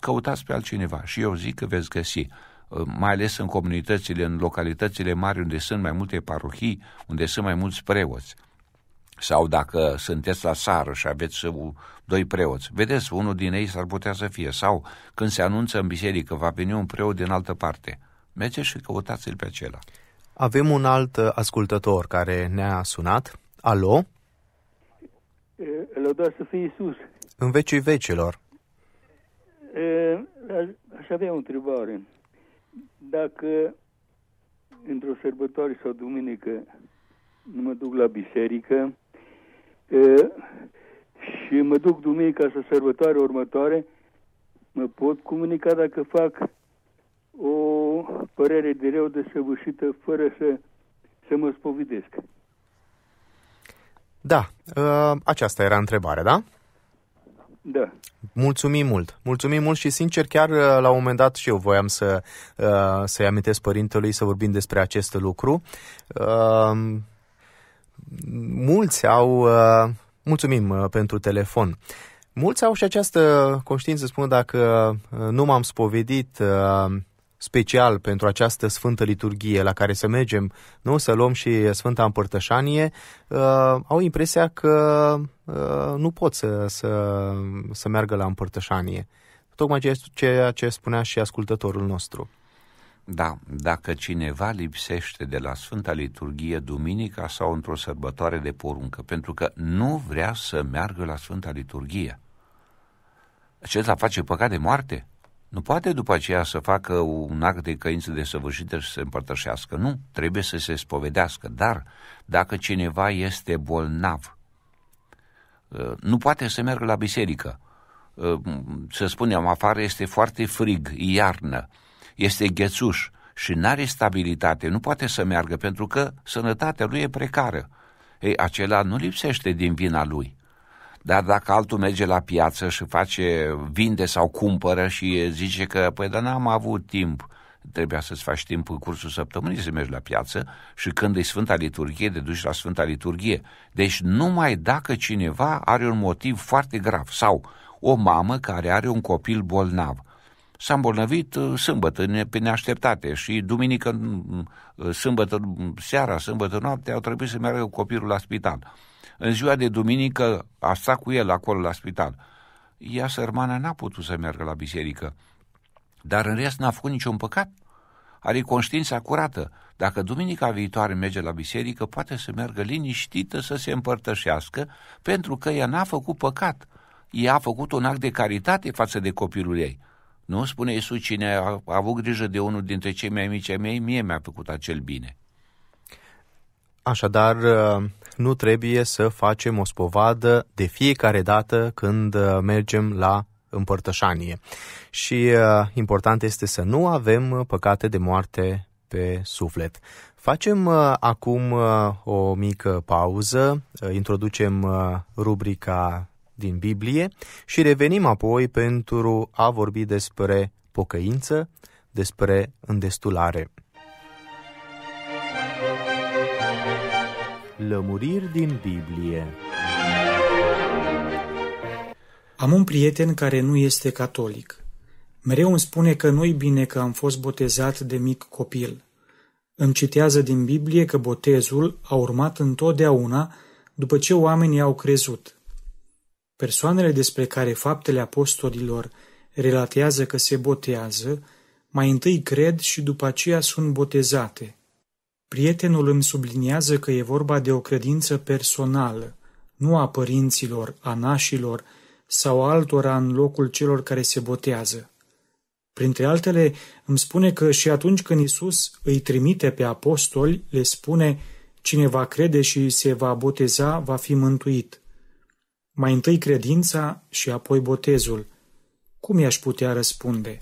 [SPEAKER 2] căutați pe altcineva și eu zic că veți găsi mai ales în comunitățile, în localitățile mari unde sunt mai multe parohii, unde sunt mai mulți preoți sau dacă sunteți la sară și aveți uh, doi preoți, vedeți, unul din ei s-ar putea să fie, sau când se anunță în biserică va veni un preot din altă parte, mergeți și căutați-l pe acela.
[SPEAKER 1] Avem un alt uh, ascultător care ne-a sunat. Alo?
[SPEAKER 5] doar să fie Iisus.
[SPEAKER 1] În vecii vecilor.
[SPEAKER 5] Aș avea o întrebare. Dacă într-o sărbătoare sau duminică nu mă duc la biserică, și mă duc duminica să sărbătoare următoare, mă pot comunica dacă fac o părere de rău săvârșită fără să, să mă spovidesc.
[SPEAKER 1] Da, ă, aceasta era întrebarea, da? Da. Mulțumim mult, mulțumim mult și sincer chiar ă, la un moment dat și eu voiam să, ă, să-i amintesc părintelui să vorbim despre acest lucru mulți au, uh, mulțumim uh, pentru telefon, mulți au și această conștiință, spun dacă uh, nu m-am spovedit uh, special pentru această Sfântă Liturghie la care să mergem, nu să luăm și Sfânta Împărtășanie, uh, au impresia că uh, nu pot să, să, să meargă la Împărtășanie. Tocmai ceea ce spunea și ascultătorul nostru.
[SPEAKER 2] Da, dacă cineva lipsește de la Sfânta Liturghie duminica sau într-o sărbătoare de poruncă, pentru că nu vrea să meargă la Sfânta Liturghie, acesta face păcat de moarte? Nu poate după aceea să facă un act de căință de săvârșită și să se împărtășească. Nu, trebuie să se spovedească. Dar dacă cineva este bolnav, ă, nu poate să meargă la biserică. Ă, să spunem, afară este foarte frig, iarnă este ghețuș și nu are stabilitate, nu poate să meargă pentru că sănătatea lui e precară. Ei, acela nu lipsește din vina lui. Dar dacă altul merge la piață și face, vinde sau cumpără și zice că, păi, dar n-am avut timp, trebuia să-ți faci timp în cursul săptămânii să mergi la piață și când e Sfânta Liturghie, te duci la Sfânta Liturghie. Deci numai dacă cineva are un motiv foarte grav sau o mamă care are un copil bolnav s-a îmbolnăvit uh, sâmbătă, pe neașteptate și duminică, mm, mm, uh, sâmbătă mm, seara, sâmbătă noapte, au trebuit să meargă copilul la spital. În ziua de duminică a stat cu el acolo la spital. Ea, sărmana, n-a putut să meargă la biserică, dar în rest n-a făcut niciun păcat. Are conștiința curată. Dacă duminica viitoare merge la biserică, poate să meargă liniștită să se împărtășească, pentru că ea n-a făcut păcat. Ea a făcut un act de caritate față de copilul ei. Nu spune Iisus cine a avut grijă de unul dintre cei mai mici ai mei, mie mi-a făcut acel bine.
[SPEAKER 1] Așadar, uh, nu trebuie să facem o spovadă de fiecare dată când uh, mergem la împărtășanie. Și uh, important este să nu avem păcate de moarte pe suflet. Facem acum o mică pauză, introducem rubrica din Biblie și revenim apoi pentru a vorbi despre pocăință, despre îndestulare. Lămuriri din Biblie
[SPEAKER 6] Am un prieten care nu este catolic. Mereu îmi spune că nu-i bine că am fost botezat de mic copil. Îmi citează din Biblie că botezul a urmat întotdeauna după ce oamenii au crezut – Persoanele despre care faptele apostolilor relatează că se botează, mai întâi cred și după aceea sunt botezate. Prietenul îmi subliniază că e vorba de o credință personală, nu a părinților, a nașilor sau altora în locul celor care se botează. Printre altele, îmi spune că și atunci când Isus îi trimite pe apostoli, le spune, cine va crede și se va boteza, va fi mântuit mai întâi credința și apoi botezul. Cum i-aș putea răspunde?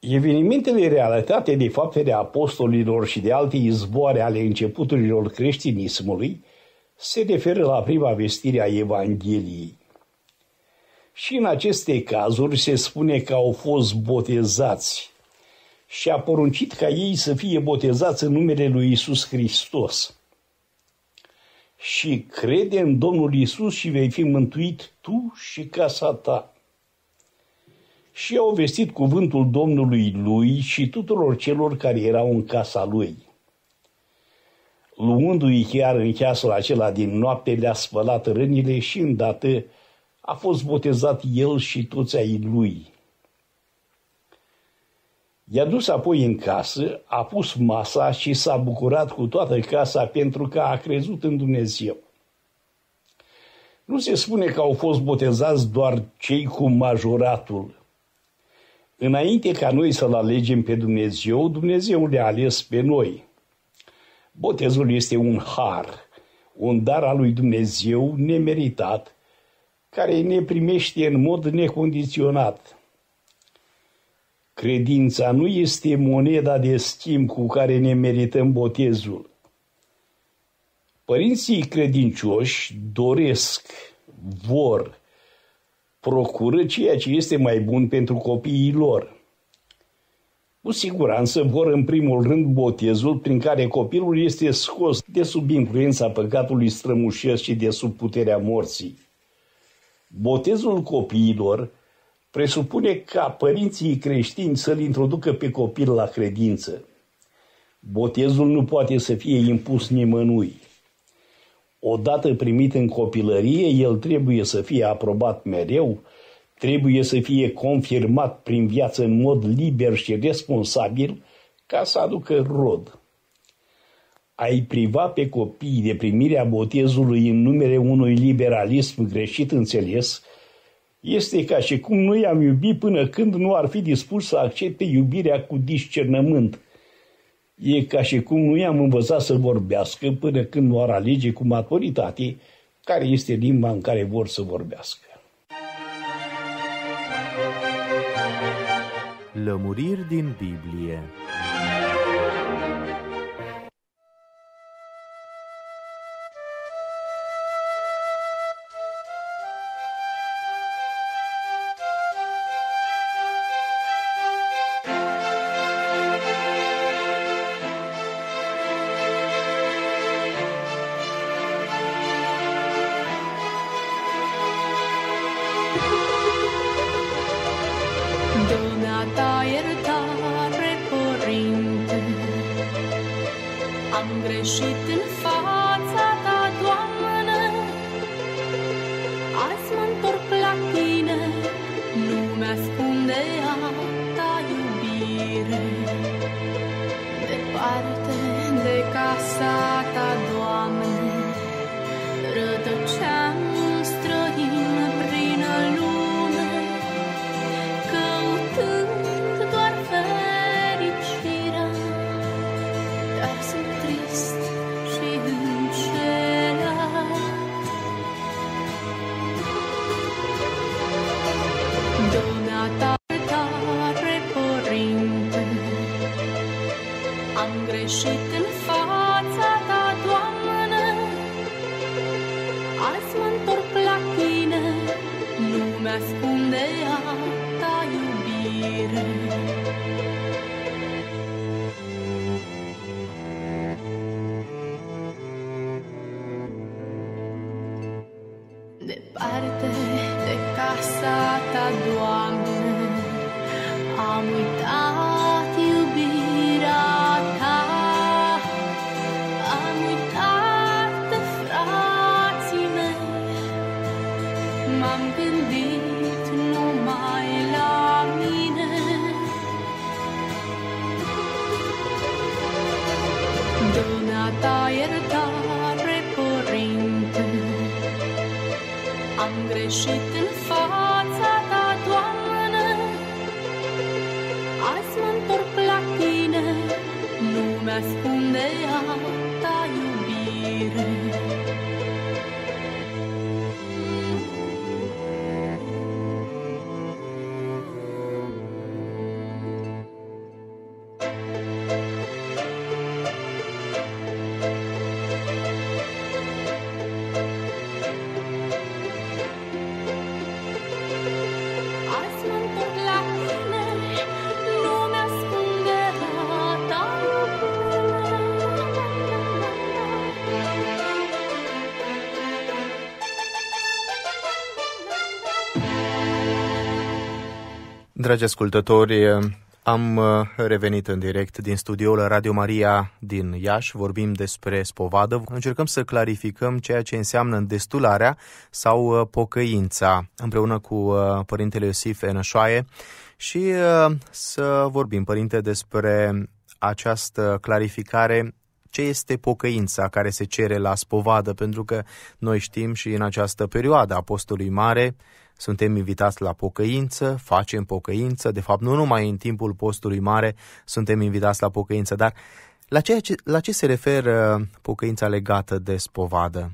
[SPEAKER 5] Evenimentele realitate de faptele apostolilor și de alte izboare ale începuturilor creștinismului se referă la prima vestire a Evangheliei. Și în aceste cazuri se spune că au fost botezați și a poruncit ca ei să fie botezați în numele lui Isus Hristos și crede în Domnul Isus și vei fi mântuit tu și casa ta. Și au vestit cuvântul Domnului lui și tuturor celor care erau în casa lui. Luându-i chiar în ceasul acela din noapte, le-a spălat rânile și îndată a fost botezat el și toți ai lui. I-a dus apoi în casă, a pus masa și s-a bucurat cu toată casa pentru că a crezut în Dumnezeu. Nu se spune că au fost botezați doar cei cu majoratul. Înainte ca noi să-L alegem pe Dumnezeu, Dumnezeu le-a ales pe noi. Botezul este un har, un dar al lui Dumnezeu nemeritat, care ne primește în mod necondiționat. Credința nu este moneda de schimb cu care ne merităm botezul. Părinții credincioși doresc, vor, procură ceea ce este mai bun pentru copiii lor. Cu siguranță vor în primul rând botezul prin care copilul este scos de sub influența păcatului strămușesc și de sub puterea morții. Botezul copiilor presupune ca părinții creștini să-l introducă pe copil la credință. Botezul nu poate să fie impus nimănui. Odată primit în copilărie, el trebuie să fie aprobat mereu, trebuie să fie confirmat prin viață în mod liber și responsabil ca să aducă rod. Ai priva pe copii de primirea botezului în numele unui liberalism greșit înțeles – este ca și cum nu i-am iubit până când nu ar fi dispus să accepte iubirea cu discernământ. E ca și cum nu i-am învățat să vorbească până când nu ar alege cu maturitate care este limba în care vor să vorbească.
[SPEAKER 1] Lămuriri din Biblie Dragi ascultători, am uh, revenit în direct din studioul Radio Maria din Iași. Vorbim despre spovadă. Încercăm să clarificăm ceea ce înseamnă destularea sau uh, pocăința împreună cu uh, părintele Iosif Enășoaie și să vorbim, părinte, despre această clarificare ce este pocăința care se cere la spovadă, pentru că noi știm și în această perioadă Apostolului Mare, suntem invitați la pocăință, facem pocăință, de fapt nu numai în timpul postului mare suntem invitați la pocăință, dar la, ceea ce, la ce se referă pocăința legată de spovadă?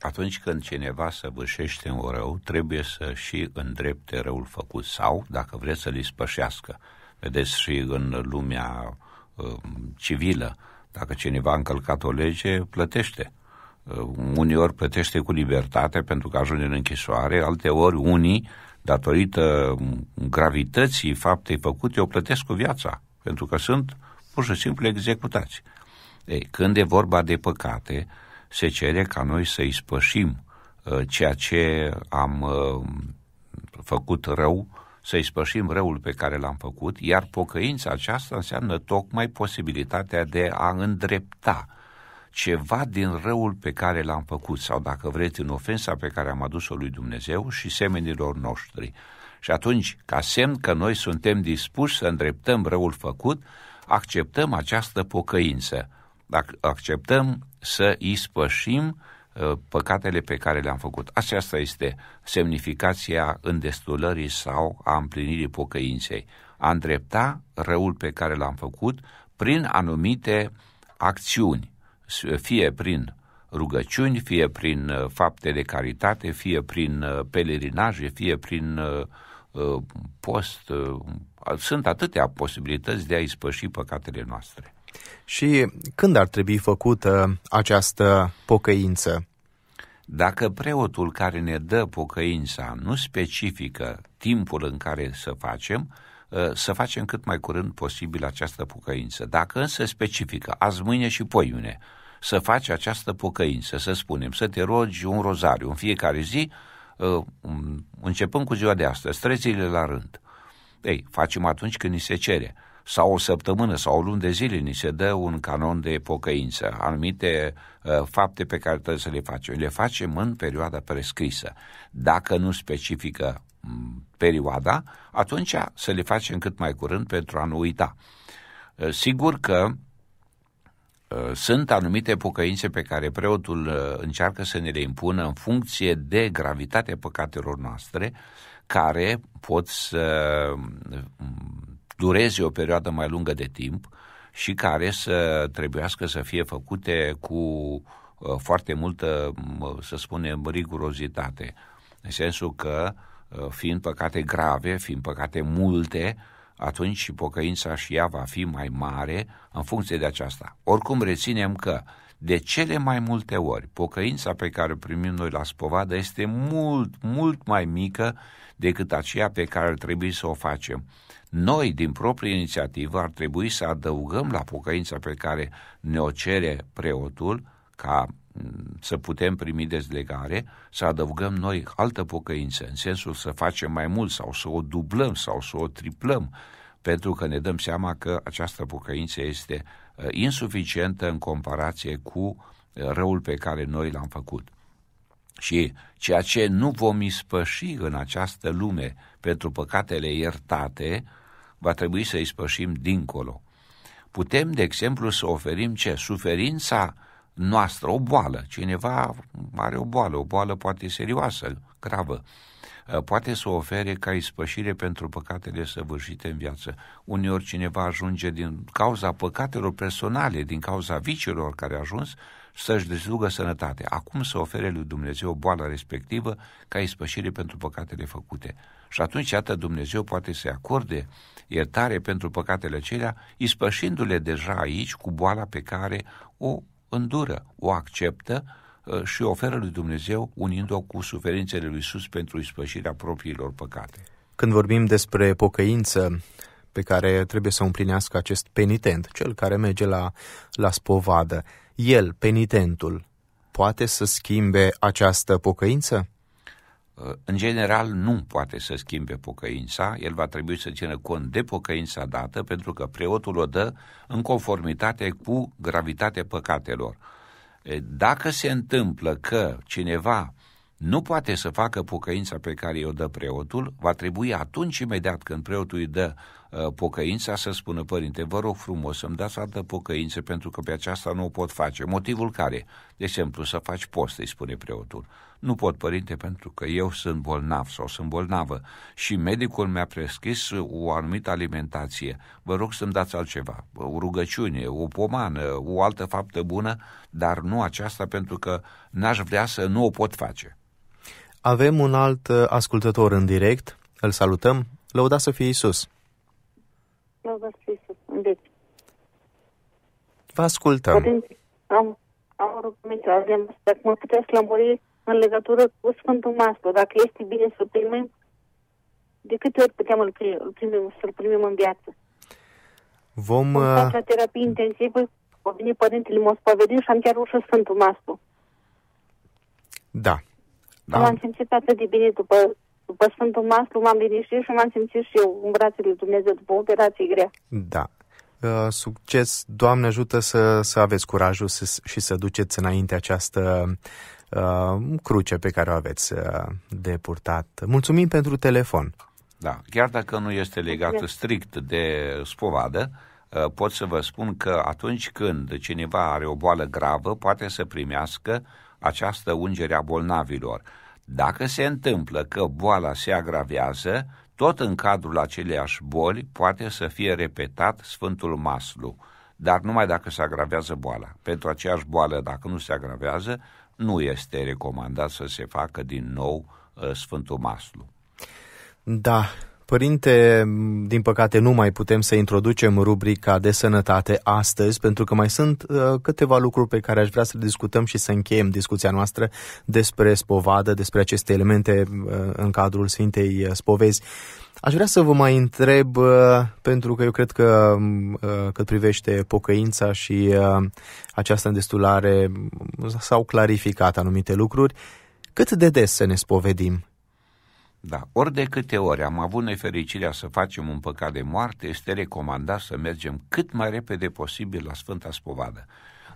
[SPEAKER 1] Atunci când cineva
[SPEAKER 2] săvârșește un rău, trebuie să și îndrepte răul făcut sau, dacă vreți, să-l ispășească. Vedeți și în lumea uh, civilă, dacă cineva a încălcat o lege, plătește. Uh, uneori plătește cu libertate pentru că ajunge în închisoare, ori unii, datorită gravității faptei făcute, o plătesc cu viața, pentru că sunt pur și simplu executați. Ei, când e vorba de păcate, se cere ca noi să ispășim uh, ceea ce am uh, făcut rău, să ispășim răul pe care l-am făcut, iar pocăința aceasta înseamnă tocmai posibilitatea de a îndrepta ceva din răul pe care l-am făcut sau, dacă vreți, în ofensa pe care am adus-o lui Dumnezeu și semenilor noștri. Și atunci, ca semn că noi suntem dispuși să îndreptăm răul făcut, acceptăm această pocăință, acceptăm să ispășim ă, păcatele pe care le-am făcut. Aceasta este semnificația îndestulării sau a împlinirii pocăinței. A îndrepta răul pe care l-am făcut prin anumite acțiuni, fie prin rugăciuni, fie prin uh, fapte de caritate, fie prin uh, pelerinaje, fie prin uh, post. Sunt atâtea posibilități de a ispăși păcatele noastre.
[SPEAKER 1] Și când ar trebui făcută această pocăință? Dacă preotul
[SPEAKER 2] care ne dă pocăința nu specifică timpul în care să facem, să facem cât mai curând posibil această pocăință. Dacă însă specifică azi, mâine și poiune, să faci această pocăință, să spunem, să te rogi un rozariu în fiecare zi, ă, începând cu ziua de astăzi, trei zile la rând. Ei, facem atunci când ni se cere. Sau o săptămână sau o lună de zile ni se dă un canon de pocăință, anumite ă, fapte pe care trebuie să le facem. Le facem în perioada prescrisă. Dacă nu specifică perioada, atunci să le facem cât mai curând pentru a nu uita. Ă, sigur că Uh, sunt anumite pocăințe pe care preotul uh, încearcă să ne le impună în funcție de gravitatea păcatelor noastre, care pot să um, dureze o perioadă mai lungă de timp și care să trebuiască să fie făcute cu uh, foarte multă, um, să spunem, rigurozitate. În sensul că, fiind păcate grave, fiind păcate multe, atunci și pocăința și ea va fi mai mare în funcție de aceasta. Oricum reținem că de cele mai multe ori pocăința pe care o primim noi la spovadă este mult, mult mai mică decât aceea pe care ar trebui să o facem. Noi, din proprie inițiativă, ar trebui să adăugăm la pocăința pe care ne o cere preotul ca să putem primi dezlegare, să adăugăm noi altă pocăință, în sensul să facem mai mult sau să o dublăm sau să o triplăm, pentru că ne dăm seama că această pocăință este uh, insuficientă în comparație cu uh, răul pe care noi l-am făcut. Și ceea ce nu vom ispăși în această lume pentru păcatele iertate, va trebui să ispășim dincolo. Putem, de exemplu, să oferim ce? Suferința noastră, o boală. Cineva are o boală, o boală poate serioasă, gravă. Eh, poate să ofere ca ispășire pentru păcatele săvârșite în viață. Uneori cineva ajunge din cauza păcatelor personale, din cauza vicilor care a ajuns, să-și distrugă sănătatea. Acum să ofere lui Dumnezeu boala respectivă ca ispășire pentru păcatele făcute. Și atunci, iată, Dumnezeu poate să-i acorde iertare pentru păcatele acelea, ispășindu-le deja aici cu boala pe care o îndură, o acceptă uh, și oferă lui Dumnezeu, unind-o cu suferințele lui Iisus pentru ispășirea propriilor păcate.
[SPEAKER 1] Când vorbim despre pocăință, pe care trebuie să o împlinească acest penitent, cel care merge la, la spovadă. El, penitentul, poate să schimbe această pocăință?
[SPEAKER 2] în general nu poate să schimbe pocăința, el va trebui să țină cont de pocăința dată, pentru că preotul o dă în conformitate cu gravitatea păcatelor. Dacă se întâmplă că cineva nu poate să facă pocăința pe care o dă preotul, va trebui atunci imediat când preotul îi dă uh, Uh, pocăința să spună, părinte, vă rog frumos să-mi dați altă pocăință pentru că pe aceasta nu o pot face. Motivul care? De exemplu, să faci post, îi spune preotul. Nu pot, părinte, pentru că eu sunt bolnav sau sunt bolnavă și medicul mi-a prescris o anumită alimentație. Vă rog să-mi dați altceva, o rugăciune, o pomană, o altă faptă bună, dar nu aceasta pentru că n-aș vrea să nu o pot face.
[SPEAKER 1] Avem un alt uh, ascultător în direct, îl salutăm, lăuda să fie Isus.
[SPEAKER 3] Slavă Iisus, deci.
[SPEAKER 1] Vă ascultăm. Părinte,
[SPEAKER 3] am, am o rugăminte, avem, dacă mă puteți lămuri în legătură cu Sfântul Maslu, dacă este bine să primim, de câte ori putem îl primim, îl primim să-l primim în viață?
[SPEAKER 1] Vom... În uh, fața
[SPEAKER 3] terapie intensivă, a venit Părintele Moscovedin și am chiar ușă Sfântul Maslu.
[SPEAKER 1] Da. da. Am
[SPEAKER 3] simțit atât de bine după după Sfântul Maslu m-am liniștit și m-am simțit și eu în brațele Dumnezeu după o operație grea.
[SPEAKER 1] Da. Uh, succes, Doamne ajută să, să aveți curajul să, și să duceți înainte această uh, cruce pe care o aveți uh, de purtat. Mulțumim pentru telefon. Da,
[SPEAKER 2] chiar dacă nu este legat strict de spovadă, uh, pot să vă spun că atunci când cineva are o boală gravă, poate să primească această ungere a bolnavilor. Dacă se întâmplă că boala se agravează, tot în cadrul aceleiași boli poate să fie repetat Sfântul Maslu, dar numai dacă se agravează boala. Pentru aceeași boală, dacă nu se agravează, nu este recomandat să se facă din nou uh, Sfântul Maslu.
[SPEAKER 1] Da, Părinte, din păcate nu mai putem să introducem rubrica de sănătate astăzi, pentru că mai sunt uh, câteva lucruri pe care aș vrea să le discutăm și să încheiem discuția noastră despre spovadă, despre aceste elemente uh, în cadrul Sfintei uh, Spovezi. Aș vrea să vă mai întreb, uh, pentru că eu cred că mm, uh, cât privește pocăința și uh, această îndestulare mm, s-au clarificat anumite lucruri, cât de des să ne spovedim? Da,
[SPEAKER 2] ori de câte ori am avut nefericirea să facem un păcat de moarte, este recomandat să mergem cât mai repede posibil la Sfânta Spovadă.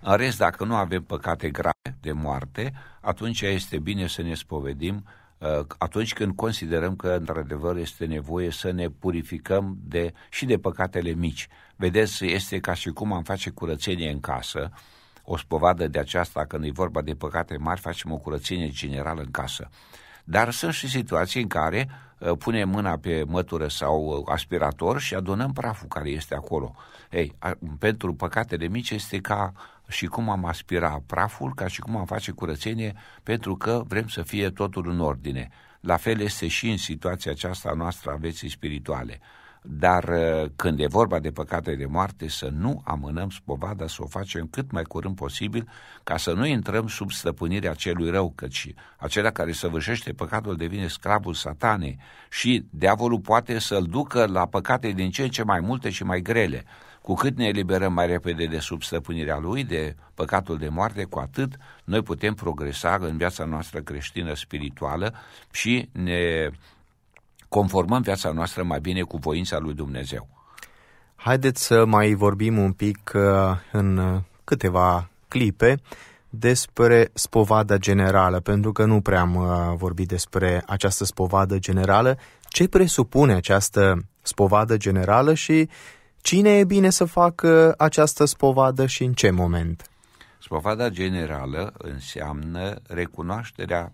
[SPEAKER 2] În rest, dacă nu avem păcate grave de moarte, atunci este bine să ne spovedim uh, atunci când considerăm că într-adevăr este nevoie să ne purificăm de, și de păcatele mici. Vedeți, este ca și cum am face curățenie în casă, o spovadă de aceasta, când e vorba de păcate mari, facem o curățenie generală în casă. Dar sunt și situații în care uh, punem mâna pe mătură sau uh, aspirator și adunăm praful care este acolo. Ei, pentru păcatele mici este ca și cum am aspira praful, ca și cum am face curățenie, pentru că vrem să fie totul în ordine. La fel este și în situația aceasta noastră a vieții spirituale dar uh, când e vorba de păcate de moarte, să nu amânăm spovada, să o facem cât mai curând posibil, ca să nu intrăm sub stăpânirea celui rău, căci acela care săvârșește păcatul devine sclavul satanei și diavolul poate să-l ducă la păcate din ce în ce mai multe și mai grele. Cu cât ne eliberăm mai repede de sub stăpânirea lui, de păcatul de moarte, cu atât noi putem progresa în viața noastră creștină spirituală și ne conformăm viața noastră mai bine cu voința lui Dumnezeu.
[SPEAKER 1] Haideți să mai vorbim un pic uh, în uh, câteva clipe despre spovada generală, pentru că nu prea am uh, vorbit despre această spovadă generală, ce presupune această spovadă generală și cine e bine să facă această spovadă și în ce moment.
[SPEAKER 2] Spovada generală înseamnă recunoașterea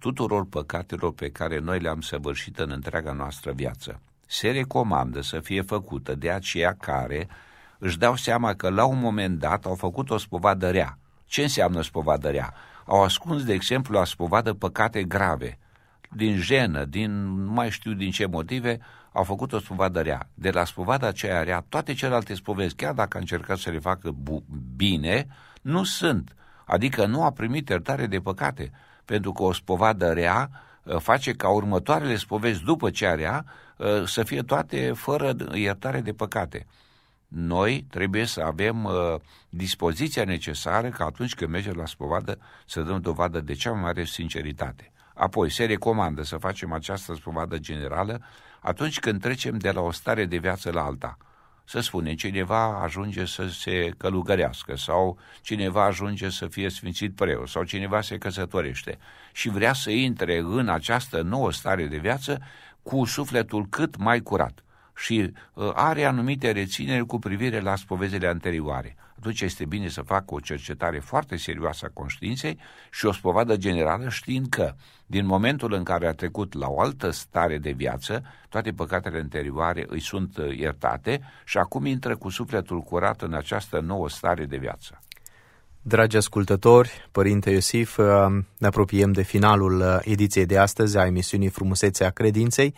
[SPEAKER 2] tuturor păcatelor pe care noi le-am săvârșit în întreaga noastră viață. Se recomandă să fie făcută de aceia care își dau seama că la un moment dat au făcut o spovadă rea. Ce înseamnă spovadă rea? Au ascuns, de exemplu, la spovadă păcate grave, din jenă, din nu mai știu din ce motive, au făcut o spovadă rea. De la spovada aceea rea, toate celelalte spovezi, chiar dacă a încercat să le facă bu- bine, nu sunt. Adică nu a primit iertare de păcate pentru că o spovadă rea uh, face ca următoarele spovezi după cea rea uh, să fie toate fără iertare de păcate. Noi trebuie să avem uh, dispoziția necesară ca atunci când mergem la spovadă să dăm dovadă de cea mai mare sinceritate. Apoi se recomandă să facem această spovadă generală atunci când trecem de la o stare de viață la alta – să spune, cineva ajunge să se călugărească sau cineva ajunge să fie sfințit preot sau cineva se căsătorește și vrea să intre în această nouă stare de viață cu sufletul cât mai curat și uh, are anumite rețineri cu privire la spovezele anterioare. Atunci este bine să facă o cercetare foarte serioasă a conștiinței și o spovadă generală știind că, din momentul în care a trecut la o altă stare de viață, toate păcatele anterioare îi sunt uh, iertate și acum intră cu sufletul curat în această nouă stare de viață.
[SPEAKER 1] Dragi ascultători, Părinte Iosif, uh, ne apropiem de finalul ediției de astăzi a emisiunii Frumusețea Credinței.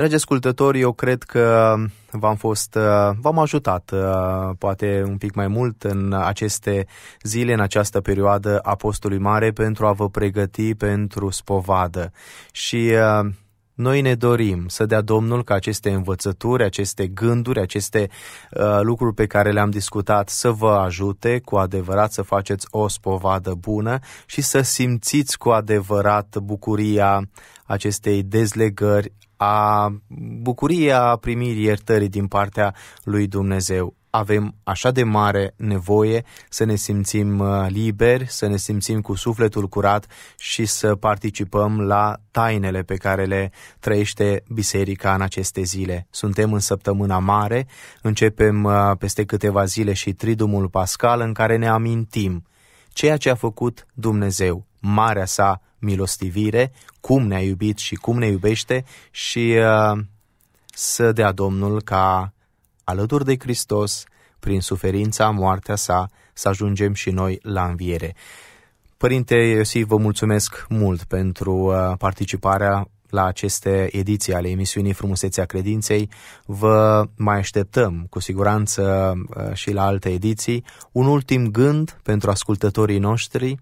[SPEAKER 1] Dragi ascultători, eu cred că v-am fost, uh, v-am ajutat uh, poate un pic mai mult în aceste zile, în această perioadă a postului mare pentru a vă pregăti pentru spovadă. Și uh, noi ne dorim să dea Domnul ca aceste învățături, aceste gânduri, aceste uh, lucruri pe care le-am discutat să vă ajute cu adevărat să faceți o spovadă bună și să simțiți cu adevărat bucuria acestei dezlegări a bucuriei a primirii iertării din partea lui Dumnezeu. Avem așa de mare nevoie să ne simțim uh, liberi, să ne simțim cu sufletul curat și să participăm la tainele pe care le trăiește biserica în aceste zile. Suntem în săptămâna mare, începem uh, peste câteva zile și Tridumul Pascal în care ne amintim ceea ce a făcut Dumnezeu, marea sa milostivire, cum ne-a iubit și cum ne iubește și uh, să dea Domnul ca alături de Hristos, prin suferința, moartea sa, să ajungem și noi la înviere. Părinte Iosif, vă mulțumesc mult pentru uh, participarea la aceste ediții ale emisiunii Frumusețea Credinței. Vă mai așteptăm cu siguranță uh, și la alte ediții. Un ultim gând pentru ascultătorii noștri.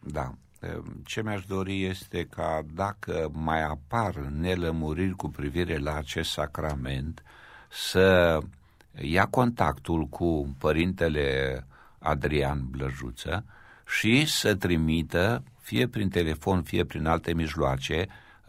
[SPEAKER 1] Da.
[SPEAKER 2] Ehm, ce mi-aș dori este ca dacă mai apar nelămuriri cu privire la acest sacrament, să ia contactul cu părintele Adrian Blăjuță și să trimită, fie prin telefon, fie prin alte mijloace,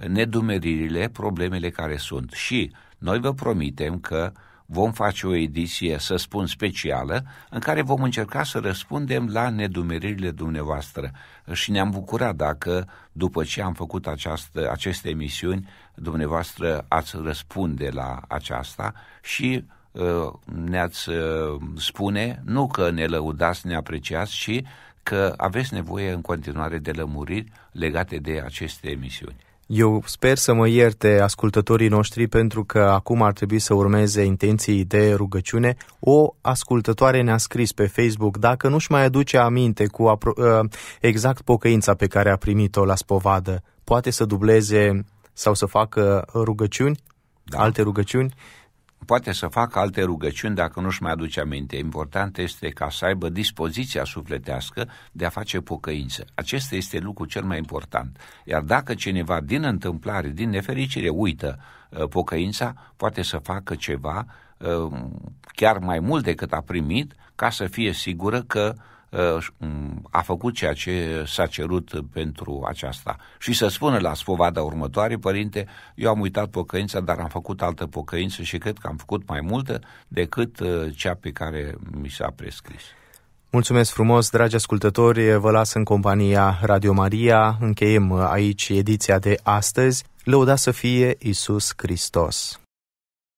[SPEAKER 2] nedumeririle, problemele care sunt. Și noi vă promitem că vom face o ediție, să spun, specială, în care vom încerca să răspundem la nedumeririle dumneavoastră. Și ne-am bucurat dacă, după ce am făcut această, aceste emisiuni, dumneavoastră ați răspunde la aceasta și ă, ne-ați ă, spune, nu că ne lăudați, ne apreciați, ci că aveți nevoie în continuare de lămuriri legate de aceste emisiuni.
[SPEAKER 1] Eu sper să mă ierte ascultătorii noștri pentru că acum ar trebui să urmeze intenții de rugăciune. O ascultătoare ne-a scris pe Facebook dacă nu-și mai aduce aminte cu apro- ă, exact pocăința pe care a primit-o la spovadă, poate să dubleze sau să facă rugăciuni, da. alte rugăciuni poate să
[SPEAKER 2] facă alte rugăciuni dacă nu-și mai aduce aminte. Important este ca să aibă dispoziția sufletească de a face pocăință. Acesta este lucrul cel mai important. Iar dacă cineva din întâmplare, din nefericire, uită uh, pocăința, poate să facă ceva uh, chiar mai mult decât a primit ca să fie sigură că uh, Uh, um, a făcut ceea ce s-a cerut pentru aceasta. Și să spună la spovada următoare, părinte, eu am uitat pocăința, dar am făcut altă pocăință și cred că am făcut mai multă decât uh, cea pe care mi s-a prescris.
[SPEAKER 1] Mulțumesc frumos, dragi ascultători, vă las în compania Radio Maria, încheiem uh, aici ediția de astăzi. Lăuda să fie Isus Hristos!